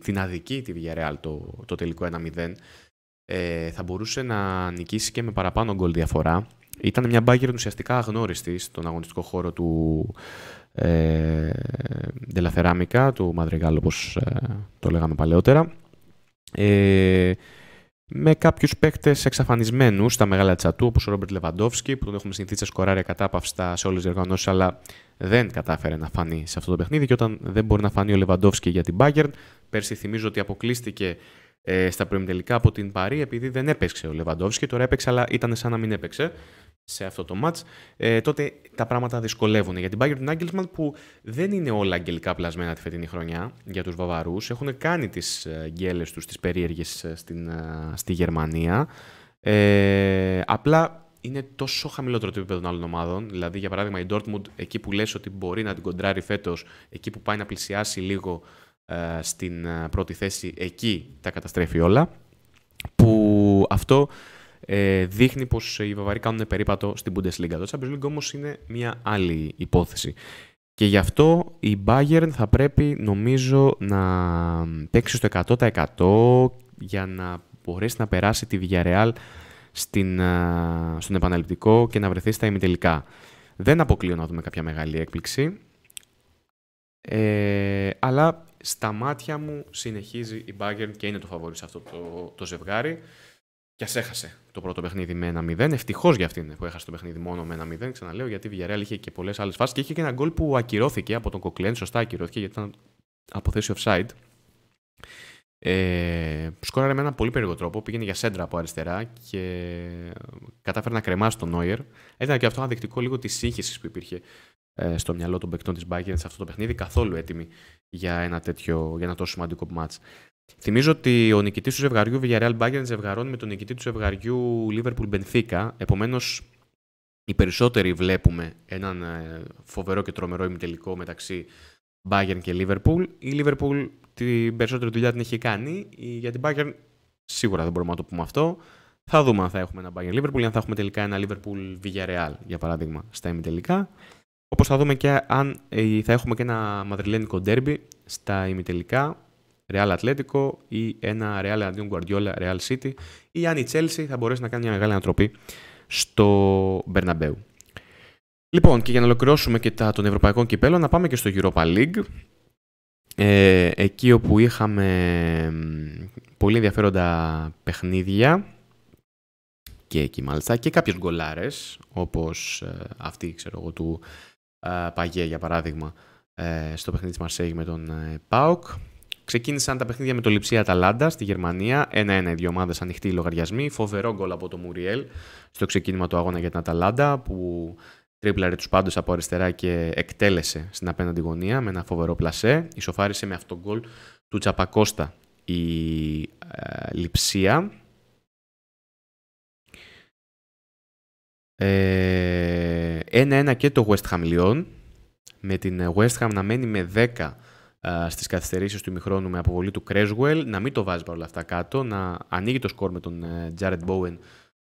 την αδική τη Villarreal το, το τελικό 1-0 ε, θα μπορούσε να νικήσει και με παραπάνω γκολ διαφορά. Ήταν μια μπάγκερ ουσιαστικά αγνώριστη στον αγωνιστικό χώρο του ε, Ντελαθεράμικα, του Μαδρεγάλ όπως ε, το λέγαμε παλαιότερα. Ε, με κάποιους παίκτες εξαφανισμένους στα μεγάλα τσατού, όπως ο Ρόμπερτ Λεβαντόφσκι, που τον έχουμε συνηθίσει σε σκοράρια κατάπαυστα σε όλες τις διοργανώσεις, αλλά δεν κατάφερε να φανεί σε αυτό το παιχνίδι. Και όταν δεν μπορεί να φανεί ο Λεβαντόφσκι για την Μπάγκερν πέρσι θυμίζω ότι αποκλείστηκε ε, στα προημιτελικά από την Παρή επειδή δεν έπαιξε ο Λεβαντόφσκι. Τώρα έπαιξε, αλλά ήταν σαν να μην έπαιξε σε αυτό το match, ε, τότε τα πράγματα δυσκολεύουν. Για την Bayern Nagelsmann που δεν είναι όλα αγγελικά πλασμένα τη φετινή χρονιά για τους Βαβαρούς. Έχουν κάνει τις ε, γκέλες τους, τις περίεργες ε, στην, ε, στη Γερμανία. Ε, απλά είναι τόσο χαμηλότερο το επίπεδο των άλλων ομάδων. Δηλαδή, για παράδειγμα, η Dortmund, εκεί που λες ότι μπορεί να την κοντράρει φέτος, εκεί που πάει να πλησιάσει λίγο ε, στην πρώτη θέση, εκεί τα καταστρέφει όλα. Που αυτό ε, δείχνει πως οι Βαβαροί κάνουν περίπατο στην Bundesliga. Το Champions League όμως είναι μια άλλη υπόθεση. Και γι' αυτό η Bayern θα πρέπει νομίζω να παίξει στο 100% για να μπορέσει να περάσει τη Villarreal στην, στον επαναληπτικό και να βρεθεί στα ημιτελικά. Δεν αποκλείω να δούμε κάποια μεγάλη έκπληξη. Ε, αλλά στα μάτια μου συνεχίζει η Bayern και είναι το φαβόρι σε αυτό το, το ζευγάρι. Και ας έχασε το πρώτο παιχνίδι με ένα 0. Ευτυχώς για αυτήν που έχασε το παιχνίδι μόνο με ένα 0. Ξαναλέω γιατί η είχε και πολλές άλλες φάσεις και είχε και ένα γκολ που ακυρώθηκε από τον Κοκλέν. Σωστά ακυρώθηκε γιατί ήταν από θέση offside. Ε, σκόραρε με ένα πολύ περίεργο τρόπο. Πήγαινε για σέντρα από αριστερά και ε, κατάφερε να κρεμάσει τον Νόιερ. Ήταν και αυτό ένα δεκτικό λίγο της σύγχυσης που υπήρχε ε, στο μυαλό των παικτών της Μπάγκερ σε αυτό το παιχνίδι. Καθόλου έτοιμη για ένα, τέτοιο, για ένα τόσο σημαντικό match. Θυμίζω ότι ο νικητής του ζευγαριού Villarreal Bayern ζευγαρώνει με τον νικητή του ζευγαριού Liverpool Benfica. Επομένως, οι περισσότεροι βλέπουμε έναν ε, φοβερό και τρομερό ημιτελικό μεταξύ Bayern και Liverpool. Η Liverpool την περισσότερη δουλειά την έχει κάνει. Για την Bayern σίγουρα δεν μπορούμε να το πούμε αυτό. Θα δούμε αν θα έχουμε ένα Bayern Λίβερπουλ ή αν θα έχουμε τελικά ένα Liverpool Villarreal, για παράδειγμα, στα ημιτελικά. Όπως θα δούμε και αν ε, θα έχουμε και ένα μαδριλένικο ντέρμπι στα ημιτελικά Real Atletico ή ένα Real αντίον Guardiola Real City ή αν η Chelsea θα μπορέσει να κάνει μια μεγάλη ανατροπή στο Μπερναμπέου. Λοιπόν, και για να ολοκληρώσουμε και τα των ευρωπαϊκών κυπέλων, να πάμε και στο Europa League. Ε, εκεί όπου είχαμε πολύ ενδιαφέροντα παιχνίδια και εκεί μάλιστα και κάποιες γκολάρες όπως ε, αυτή ξέρω εγώ του ε, Παγέ για παράδειγμα ε, στο παιχνίδι της Μαρσέγη με τον ΠΑΟΚ Ξεκίνησαν τα παιχνίδια με το Λιψία Αταλάντα στη Γερμανία. 1-1 οι δύο ομάδες ανοιχτοί λογαριασμοί. Φοβερό γκολ από το Μουριέλ στο ξεκίνημα του αγώνα για την Αταλάντα που τρίπλαρε τους πάντους από αριστερά και εκτέλεσε στην απέναντι γωνία με ένα φοβερό πλασέ. Ισοφάρισε με αυτόν γκολ του Τσαπακώστα η ε, Λιψία. Ε, 1-1 και το West Ham Lyon με την West Ham να μένει με 10 στις καθυστερήσεις του ημιχρόνου με αποβολή του Κρέσγουελ, να μην το βάζει παρόλα αυτά κάτω, να ανοίγει το σκορ με τον Τζάρετ Μπόουεν,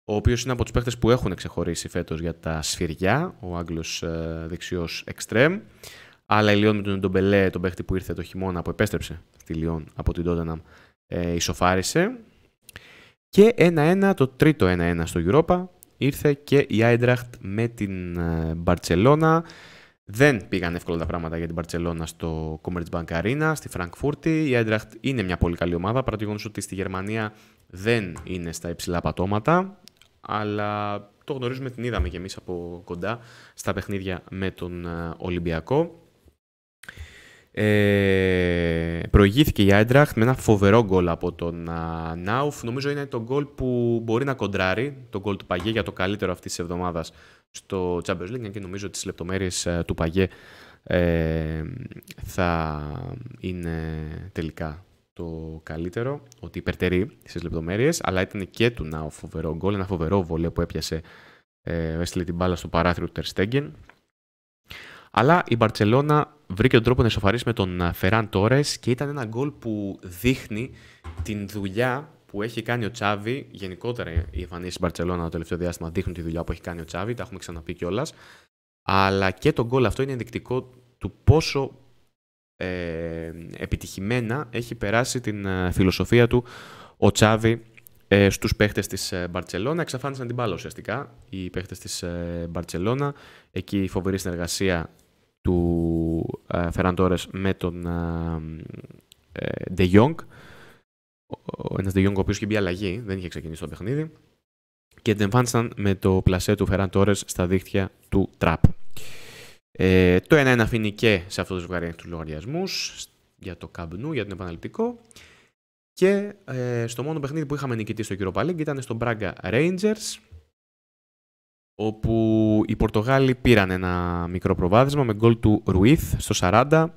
ο οποίος είναι από τους παίχτε που έχουν ξεχωρίσει φέτος για τα σφυριά, ο Άγγλος ε, δεξιός εξτρέμ. Αλλά η Λιόν με τον Ντομπελέ, τον παίχτη που ήρθε το χειμώνα, που επέστρεψε στη Λιόν από την Τόταναμ, ε, ισοφάρισε. Και 1-1, το τρίτο 1-1 στο Europa, ήρθε και η Άιντραχτ με την ε, Μπαρτσελώνα. Δεν πήγαν εύκολα τα πράγματα για την Παρσελώνα στο Commerzbank Arena, στη Φραγκφούρτη. Η Eintracht είναι μια πολύ καλή ομάδα, παρά το γεγονός ότι στη Γερμανία δεν είναι στα υψηλά πατώματα. Αλλά το γνωρίζουμε, την είδαμε κι εμείς από κοντά στα παιχνίδια με τον ε, Ολυμπιακό. Ε, προηγήθηκε η Άιντραχτ με ένα φοβερό γκολ από τον ε, Νάουφ. Νομίζω είναι το γκολ που μπορεί να κοντράρει, το γκολ του Παγί για το καλύτερο αυτής της εβδομάδας στο Champions League και νομίζω τις λεπτομέρειες ε, του Παγιέ ε, θα είναι τελικά το καλύτερο, ότι υπερτερεί στις λεπτομέρειες, αλλά ήταν και του να φοβερό γκολ, ένα φοβερό βολέ που έπιασε, ε, έστειλε την μπάλα στο παράθυρο του Τερστέγγεν. Αλλά η Μπαρτσελώνα βρήκε τον τρόπο να ισοφαρίσει με τον Φεράν Τόρες και ήταν ένα γκολ που δείχνει την δουλειά που έχει κάνει ο Τσάβη, γενικότερα οι εμφανίσεις τη Παρσελόνα το τελευταίο διάστημα δείχνουν τη δουλειά που έχει κάνει ο Τσάβη, τα έχουμε ξαναπεί κιόλας. Αλλά και το γκολ αυτό είναι ενδεικτικό του πόσο ε, επιτυχημένα έχει περάσει την ε, φιλοσοφία του ο Τσάβη ε, στους παίχτες της ε, Μπαρτσελώνα. Εξαφάνισαν την μπάλα ουσιαστικά οι παίχτες της ε, Μπαρτσελώνα. Εκεί η φοβερή συνεργασία του Φεραντόρες με τον De Jong ένα De ο οποίος είχε μπει αλλαγή, δεν είχε ξεκινήσει το παιχνίδι. Και την εμφάνισαν με το πλασέ του Φεράν Τόρε στα δίχτυα του Τραπ. Ε, το ένα 1 αφήνει και σε αυτό το ζευγάρι του λογαριασμούς για το Καμπνού, για τον επαναληπτικό. Και ε, στο μόνο παιχνίδι που είχαμε νικητή στο Κύριο Παλίγκ ήταν στο Μπράγκα Rangers, όπου οι Πορτογάλοι πήραν ένα μικρό προβάδισμα με γκολ του Ρουίθ στο 40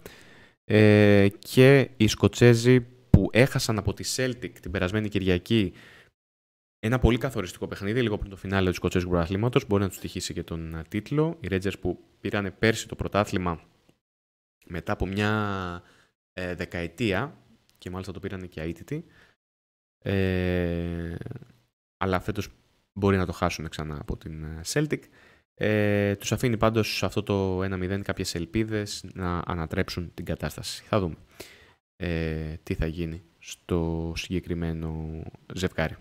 ε, και οι Σκοτσέζοι που έχασαν από τη Celtic την περασμένη Κυριακή ένα πολύ καθοριστικό παιχνίδι, λίγο πριν το φινάλε του Σκοτσέζου Πρωταθλήματος. Μπορεί να τους τυχήσει και τον ε, τίτλο. Οι Rangers που πήραν πέρσι το πρωτάθλημα μετά από μια ε, δεκαετία και μάλιστα το πήραν και αίτητοι. Ε, αλλά φέτος μπορεί να το χάσουν ξανά από την ε, Celtic. Ε, τους αφήνει πάντως αυτό το 1-0 κάποιες ελπίδες να ανατρέψουν την κατάσταση. Θα δούμε ε, τι θα γίνει στο συγκεκριμένο ζευγάρι.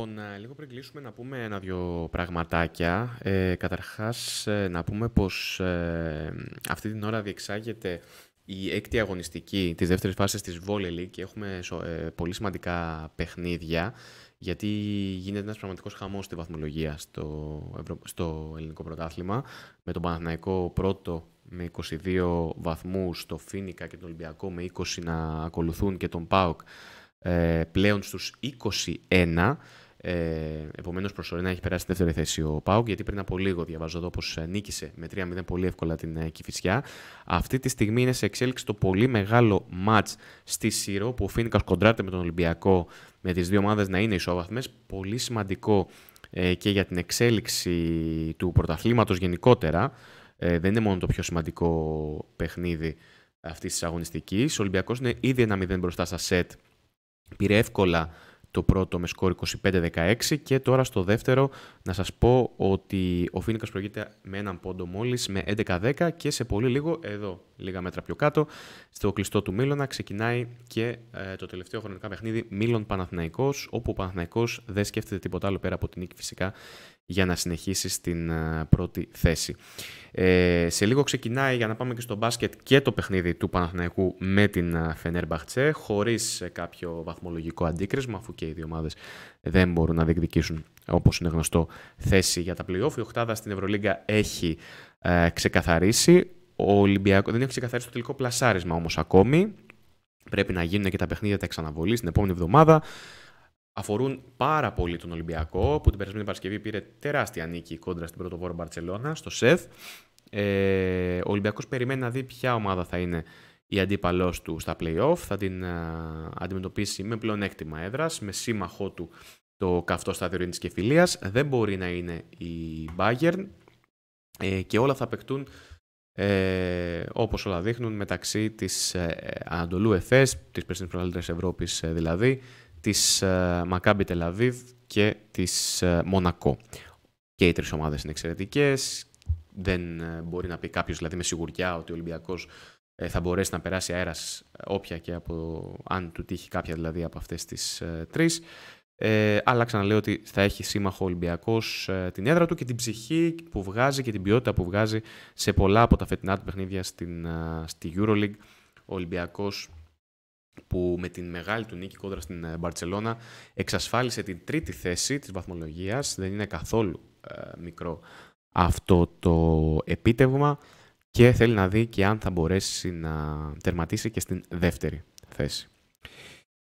Λοιπόν, λίγο πριν κλείσουμε να πούμε ένα-δυο πραγματάκια. Ε, καταρχάς, ε, να πούμε πως ε, αυτή την ώρα διεξάγεται η έκτη αγωνιστική της δεύτερης φάσης της Volley και έχουμε πολύ σημαντικά παιχνίδια γιατί γίνεται ένας πραγματικός χαμός στη βαθμολογία στο, ελληνικό πρωτάθλημα με τον Παναθηναϊκό πρώτο με 22 βαθμούς, το Φίνικα και τον Ολυμπιακό με 20 να ακολουθούν και τον ΠΑΟΚ πλέον στους 21 ε, Επομένως, προσωρινά έχει περάσει στη δεύτερη θέση ο Πάουκ, γιατί πριν από λίγο διαβάζω εδώ πως ε, νίκησε με 3-0 πολύ εύκολα την ε, Κυφυσιά. Αυτή τη στιγμή είναι σε εξέλιξη το πολύ μεγάλο ματ στη Σύρο, που ο Φίνικας κοντράται με τον Ολυμπιακό, με τις δύο ομάδες να είναι ισόβαθμες. Πολύ σημαντικό ε, και για την εξέλιξη του πρωταθλήματος γενικότερα. Ε, δεν είναι μόνο το πιο σημαντικό παιχνίδι αυτής της αγωνιστικής. Ο Ολυμπιακός είναι ήδη ένα 0 μπροστά στα σετ. Πήρε εύκολα το πρώτο με σκόρ 25-16 και τώρα στο δεύτερο να σας πω ότι ο Φίνικας προηγείται με έναν πόντο μόλις με 11-10 και σε πολύ λίγο εδώ λίγα μέτρα πιο κάτω στο κλειστό του Μίλωνα ξεκινάει και ε, το τελευταίο χρονικά παιχνίδι παιχνίδι Παναθηναϊκός όπου ο Παναθηναϊκός δεν σκέφτεται τίποτα άλλο πέρα από την νίκη φυσικά για να συνεχίσεις στην ε, πρώτη θέση. Ε, σε λίγο ξεκινάει για να πάμε και στο μπάσκετ και το παιχνίδι του Παναθηναϊκού με την ε, Φενέρ Μπαχτσέ χωρίς ε, κάποιο βαθμολογικό αντίκρισμα αφού και οι δύο ομάδες δεν μπορούν να διεκδικήσουν όπως είναι γνωστό θέση για τα play-off. Η οκτάδα στην Ευρωλίγκα έχει ε, ξεκαθαρίσει. Ο Ολυμπιακό δεν έχει ξεκαθαρίσει το τελικό πλασάρισμα όμως ακόμη. Πρέπει να γίνουν και τα παιχνίδια τα εξαναβολής την επόμενη εβδομάδα αφορούν πάρα πολύ τον Ολυμπιακό, που την περασμένη Παρασκευή πήρε τεράστια νίκη κόντρα στην πρωτοβόρο Μπαρσελόνα, στο ΣΕΦ. Ε, ο Ολυμπιακός περιμένει να δει ποια ομάδα θα είναι η αντίπαλός του στα play-off. Θα την α, αντιμετωπίσει με πλεονέκτημα έδρας, με σύμμαχό του το καυτό στάδιο Ρήνη και φιλίας. Δεν μπορεί να είναι η Bayern ε, και όλα θα παιχτούν ε, όπως όλα δείχνουν μεταξύ της ε, Ανατολού ΕΦΕΣ, της περσίνης Ευρώπης ε, δηλαδή, της ε, Μακάμπι Τελαβίβ και της ε, Μονακό. Και οι τρεις ομάδες είναι εξαιρετικές. Δεν ε, μπορεί να πει κάποιος δηλαδή με σιγουριά ότι ο Ολυμπιακός θα μπορέσει να περάσει αέρας όποια και από, αν του τύχει κάποια δηλαδή από αυτές τις τρεις. Ε, αλλά ξαναλέω ότι θα έχει σύμμαχο Ολυμπιακός ε, την έδρα του και την ψυχή που βγάζει και την ποιότητα που βγάζει σε πολλά από τα φετινά του παιχνίδια στην, στη Euroleague. Ο Ολυμπιακός που με την μεγάλη του νίκη κόντρα στην ε, Μπαρτσελώνα εξασφάλισε την τρίτη θέση της βαθμολογίας. Δεν είναι καθόλου ε, μικρό αυτό το επίτευγμα και θέλει να δει και αν θα μπορέσει να τερματίσει και στην δεύτερη θέση.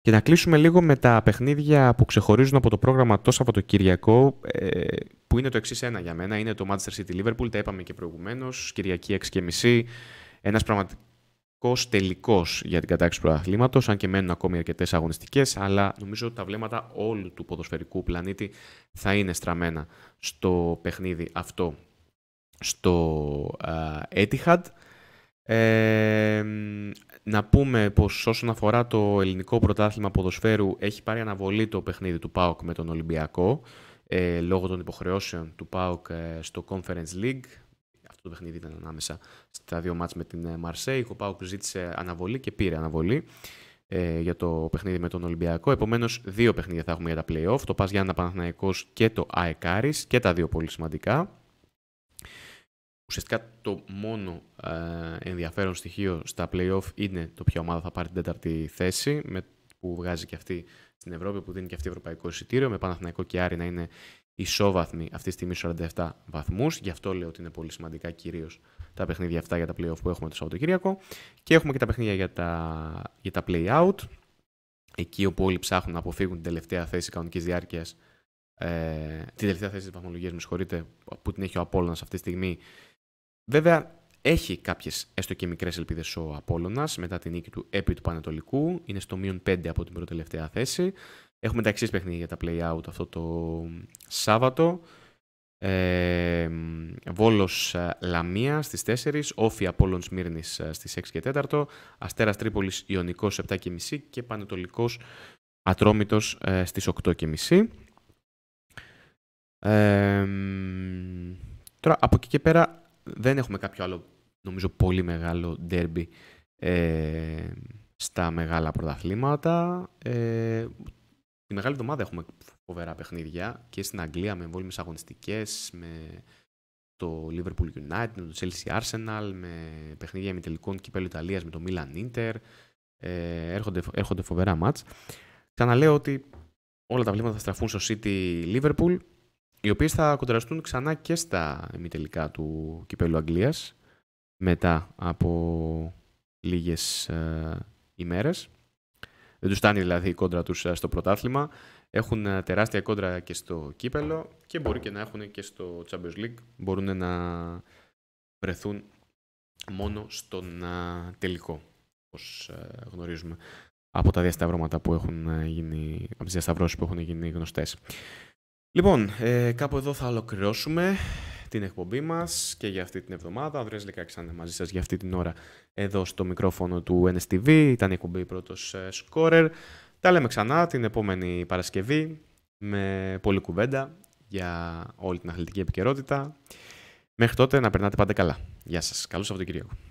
Και να κλείσουμε λίγο με τα παιχνίδια που ξεχωρίζουν από το πρόγραμμα το Σαββατοκυριακό, ε, που είναι το εξής ένα για μένα. Είναι το Manchester City Liverpool, τα είπαμε και προηγουμένως, Κυριακή 6.30. Ένα πραγματικό τελικός για την κατάξυση του πρωταθλήματος, αν και μένουν ακόμη αρκετές αγωνιστικές, αλλά νομίζω ότι τα βλέμματα όλου του ποδοσφαιρικού πλανήτη θα είναι στραμμένα στο παιχνίδι αυτό στο Etihad. Ε, να πούμε πως όσον αφορά το ελληνικό πρωτάθλημα ποδοσφαίρου έχει πάρει αναβολή το παιχνίδι του ΠΑΟΚ με τον Ολυμπιακό ε, λόγω των υποχρεώσεων του ΠΑΟΚ ε, στο Conference League το παιχνίδι ήταν ανάμεσα στα δύο μάτς με την ε, Μαρσέη. Ο Πάουκ ζήτησε αναβολή και πήρε αναβολή ε, για το παιχνίδι με τον Ολυμπιακό. Επομένως, δύο παιχνίδια θα έχουμε για τα playoff. Το Πας Γιάννα Παναθηναϊκός και το Αεκάρη και τα δύο πολύ σημαντικά. Ουσιαστικά το μόνο ε, ενδιαφέρον στοιχείο στα playoff είναι το ποια ομάδα θα πάρει την τέταρτη θέση με, που βγάζει και αυτή στην Ευρώπη, που δίνει και αυτή ευρωπαϊκό εισιτήριο, με Παναθηναϊκό και Άρη να είναι ισόβαθμοι αυτή τη στιγμή 47 βαθμούς. Γι' αυτό λέω ότι είναι πολύ σημαντικά κυρίως τα παιχνίδια αυτά για τα playoff που έχουμε το Σαββατοκύριακο. Και έχουμε και τα παιχνίδια για τα, για τα play-out. Εκεί όπου όλοι ψάχνουν να αποφύγουν την τελευταία θέση κανονικής διάρκειας. Ε, την τελευταία θέση της βαθμολογίας, με συγχωρείτε, που την έχει ο Απόλωνα αυτή τη στιγμή. Βέβαια, έχει κάποιες έστω και μικρές ελπίδες ο Απόλωνα μετά την νίκη του επί του Πανατολικού. Είναι στο μείον 5 από την προτελευταία θέση. Έχουμε τα εξή παιχνίδια για τα play out αυτό το Σάββατο. Ε, Βόλος ε, Λαμία στις 4, Όφη Απόλλων Σμύρνης ε, στις 6 και 4, Αστέρας Τρίπολης Ιωνικός 7 και μισή και Πανετολικός Ατρόμητος ε, στις 8 και τώρα από εκεί και πέρα δεν έχουμε κάποιο άλλο νομίζω πολύ μεγάλο ντέρμπι ε, στα μεγάλα πρωταθλήματα. Ε, Τη μεγάλη εβδομάδα έχουμε φοβερά παιχνίδια και στην Αγγλία με εμβόλυμες αγωνιστικές, με το Liverpool United, με το Chelsea Arsenal, με παιχνίδια με τελικών κυπέλου Ιταλίας με το Milan Inter. Ε, έρχονται, έρχονται φοβερά μάτ. Ξαναλέω ότι όλα τα βλήματα θα στραφούν στο City Liverpool, οι οποίες θα κοντραστούν ξανά και στα ημιτελικά του κυπέλου Αγγλίας, μετά από λίγες ε, ημέρες. Δεν τους φτάνει δηλαδή η κόντρα τους ε, στο πρωτάθλημα. Έχουν ε, τεράστια κόντρα και στο κύπελο και μπορεί και να έχουν και στο Champions League. Μπορούν να βρεθούν μόνο στον ε, τελικό, όπως γνωρίζουμε από τα διασταυρώματα που έχουν γίνει, από τις διασταυρώσεις που έχουν γίνει γνωστές. Λοιπόν, κάπου εδώ θα ολοκληρώσουμε την εκπομπή μας και για αυτή την εβδομάδα. Ο Ανδρέας Λεκάξανε μαζί σας για αυτή την ώρα εδώ στο μικρόφωνο του NSTV. Ήταν η εκπομπή πρώτος σκόρερ. Τα λέμε ξανά την επόμενη Παρασκευή με πολλή κουβέντα για όλη την αθλητική επικαιρότητα. Μέχρι τότε να περνάτε πάντα καλά. Γεια σας. Καλό Σαββατοκύριακο.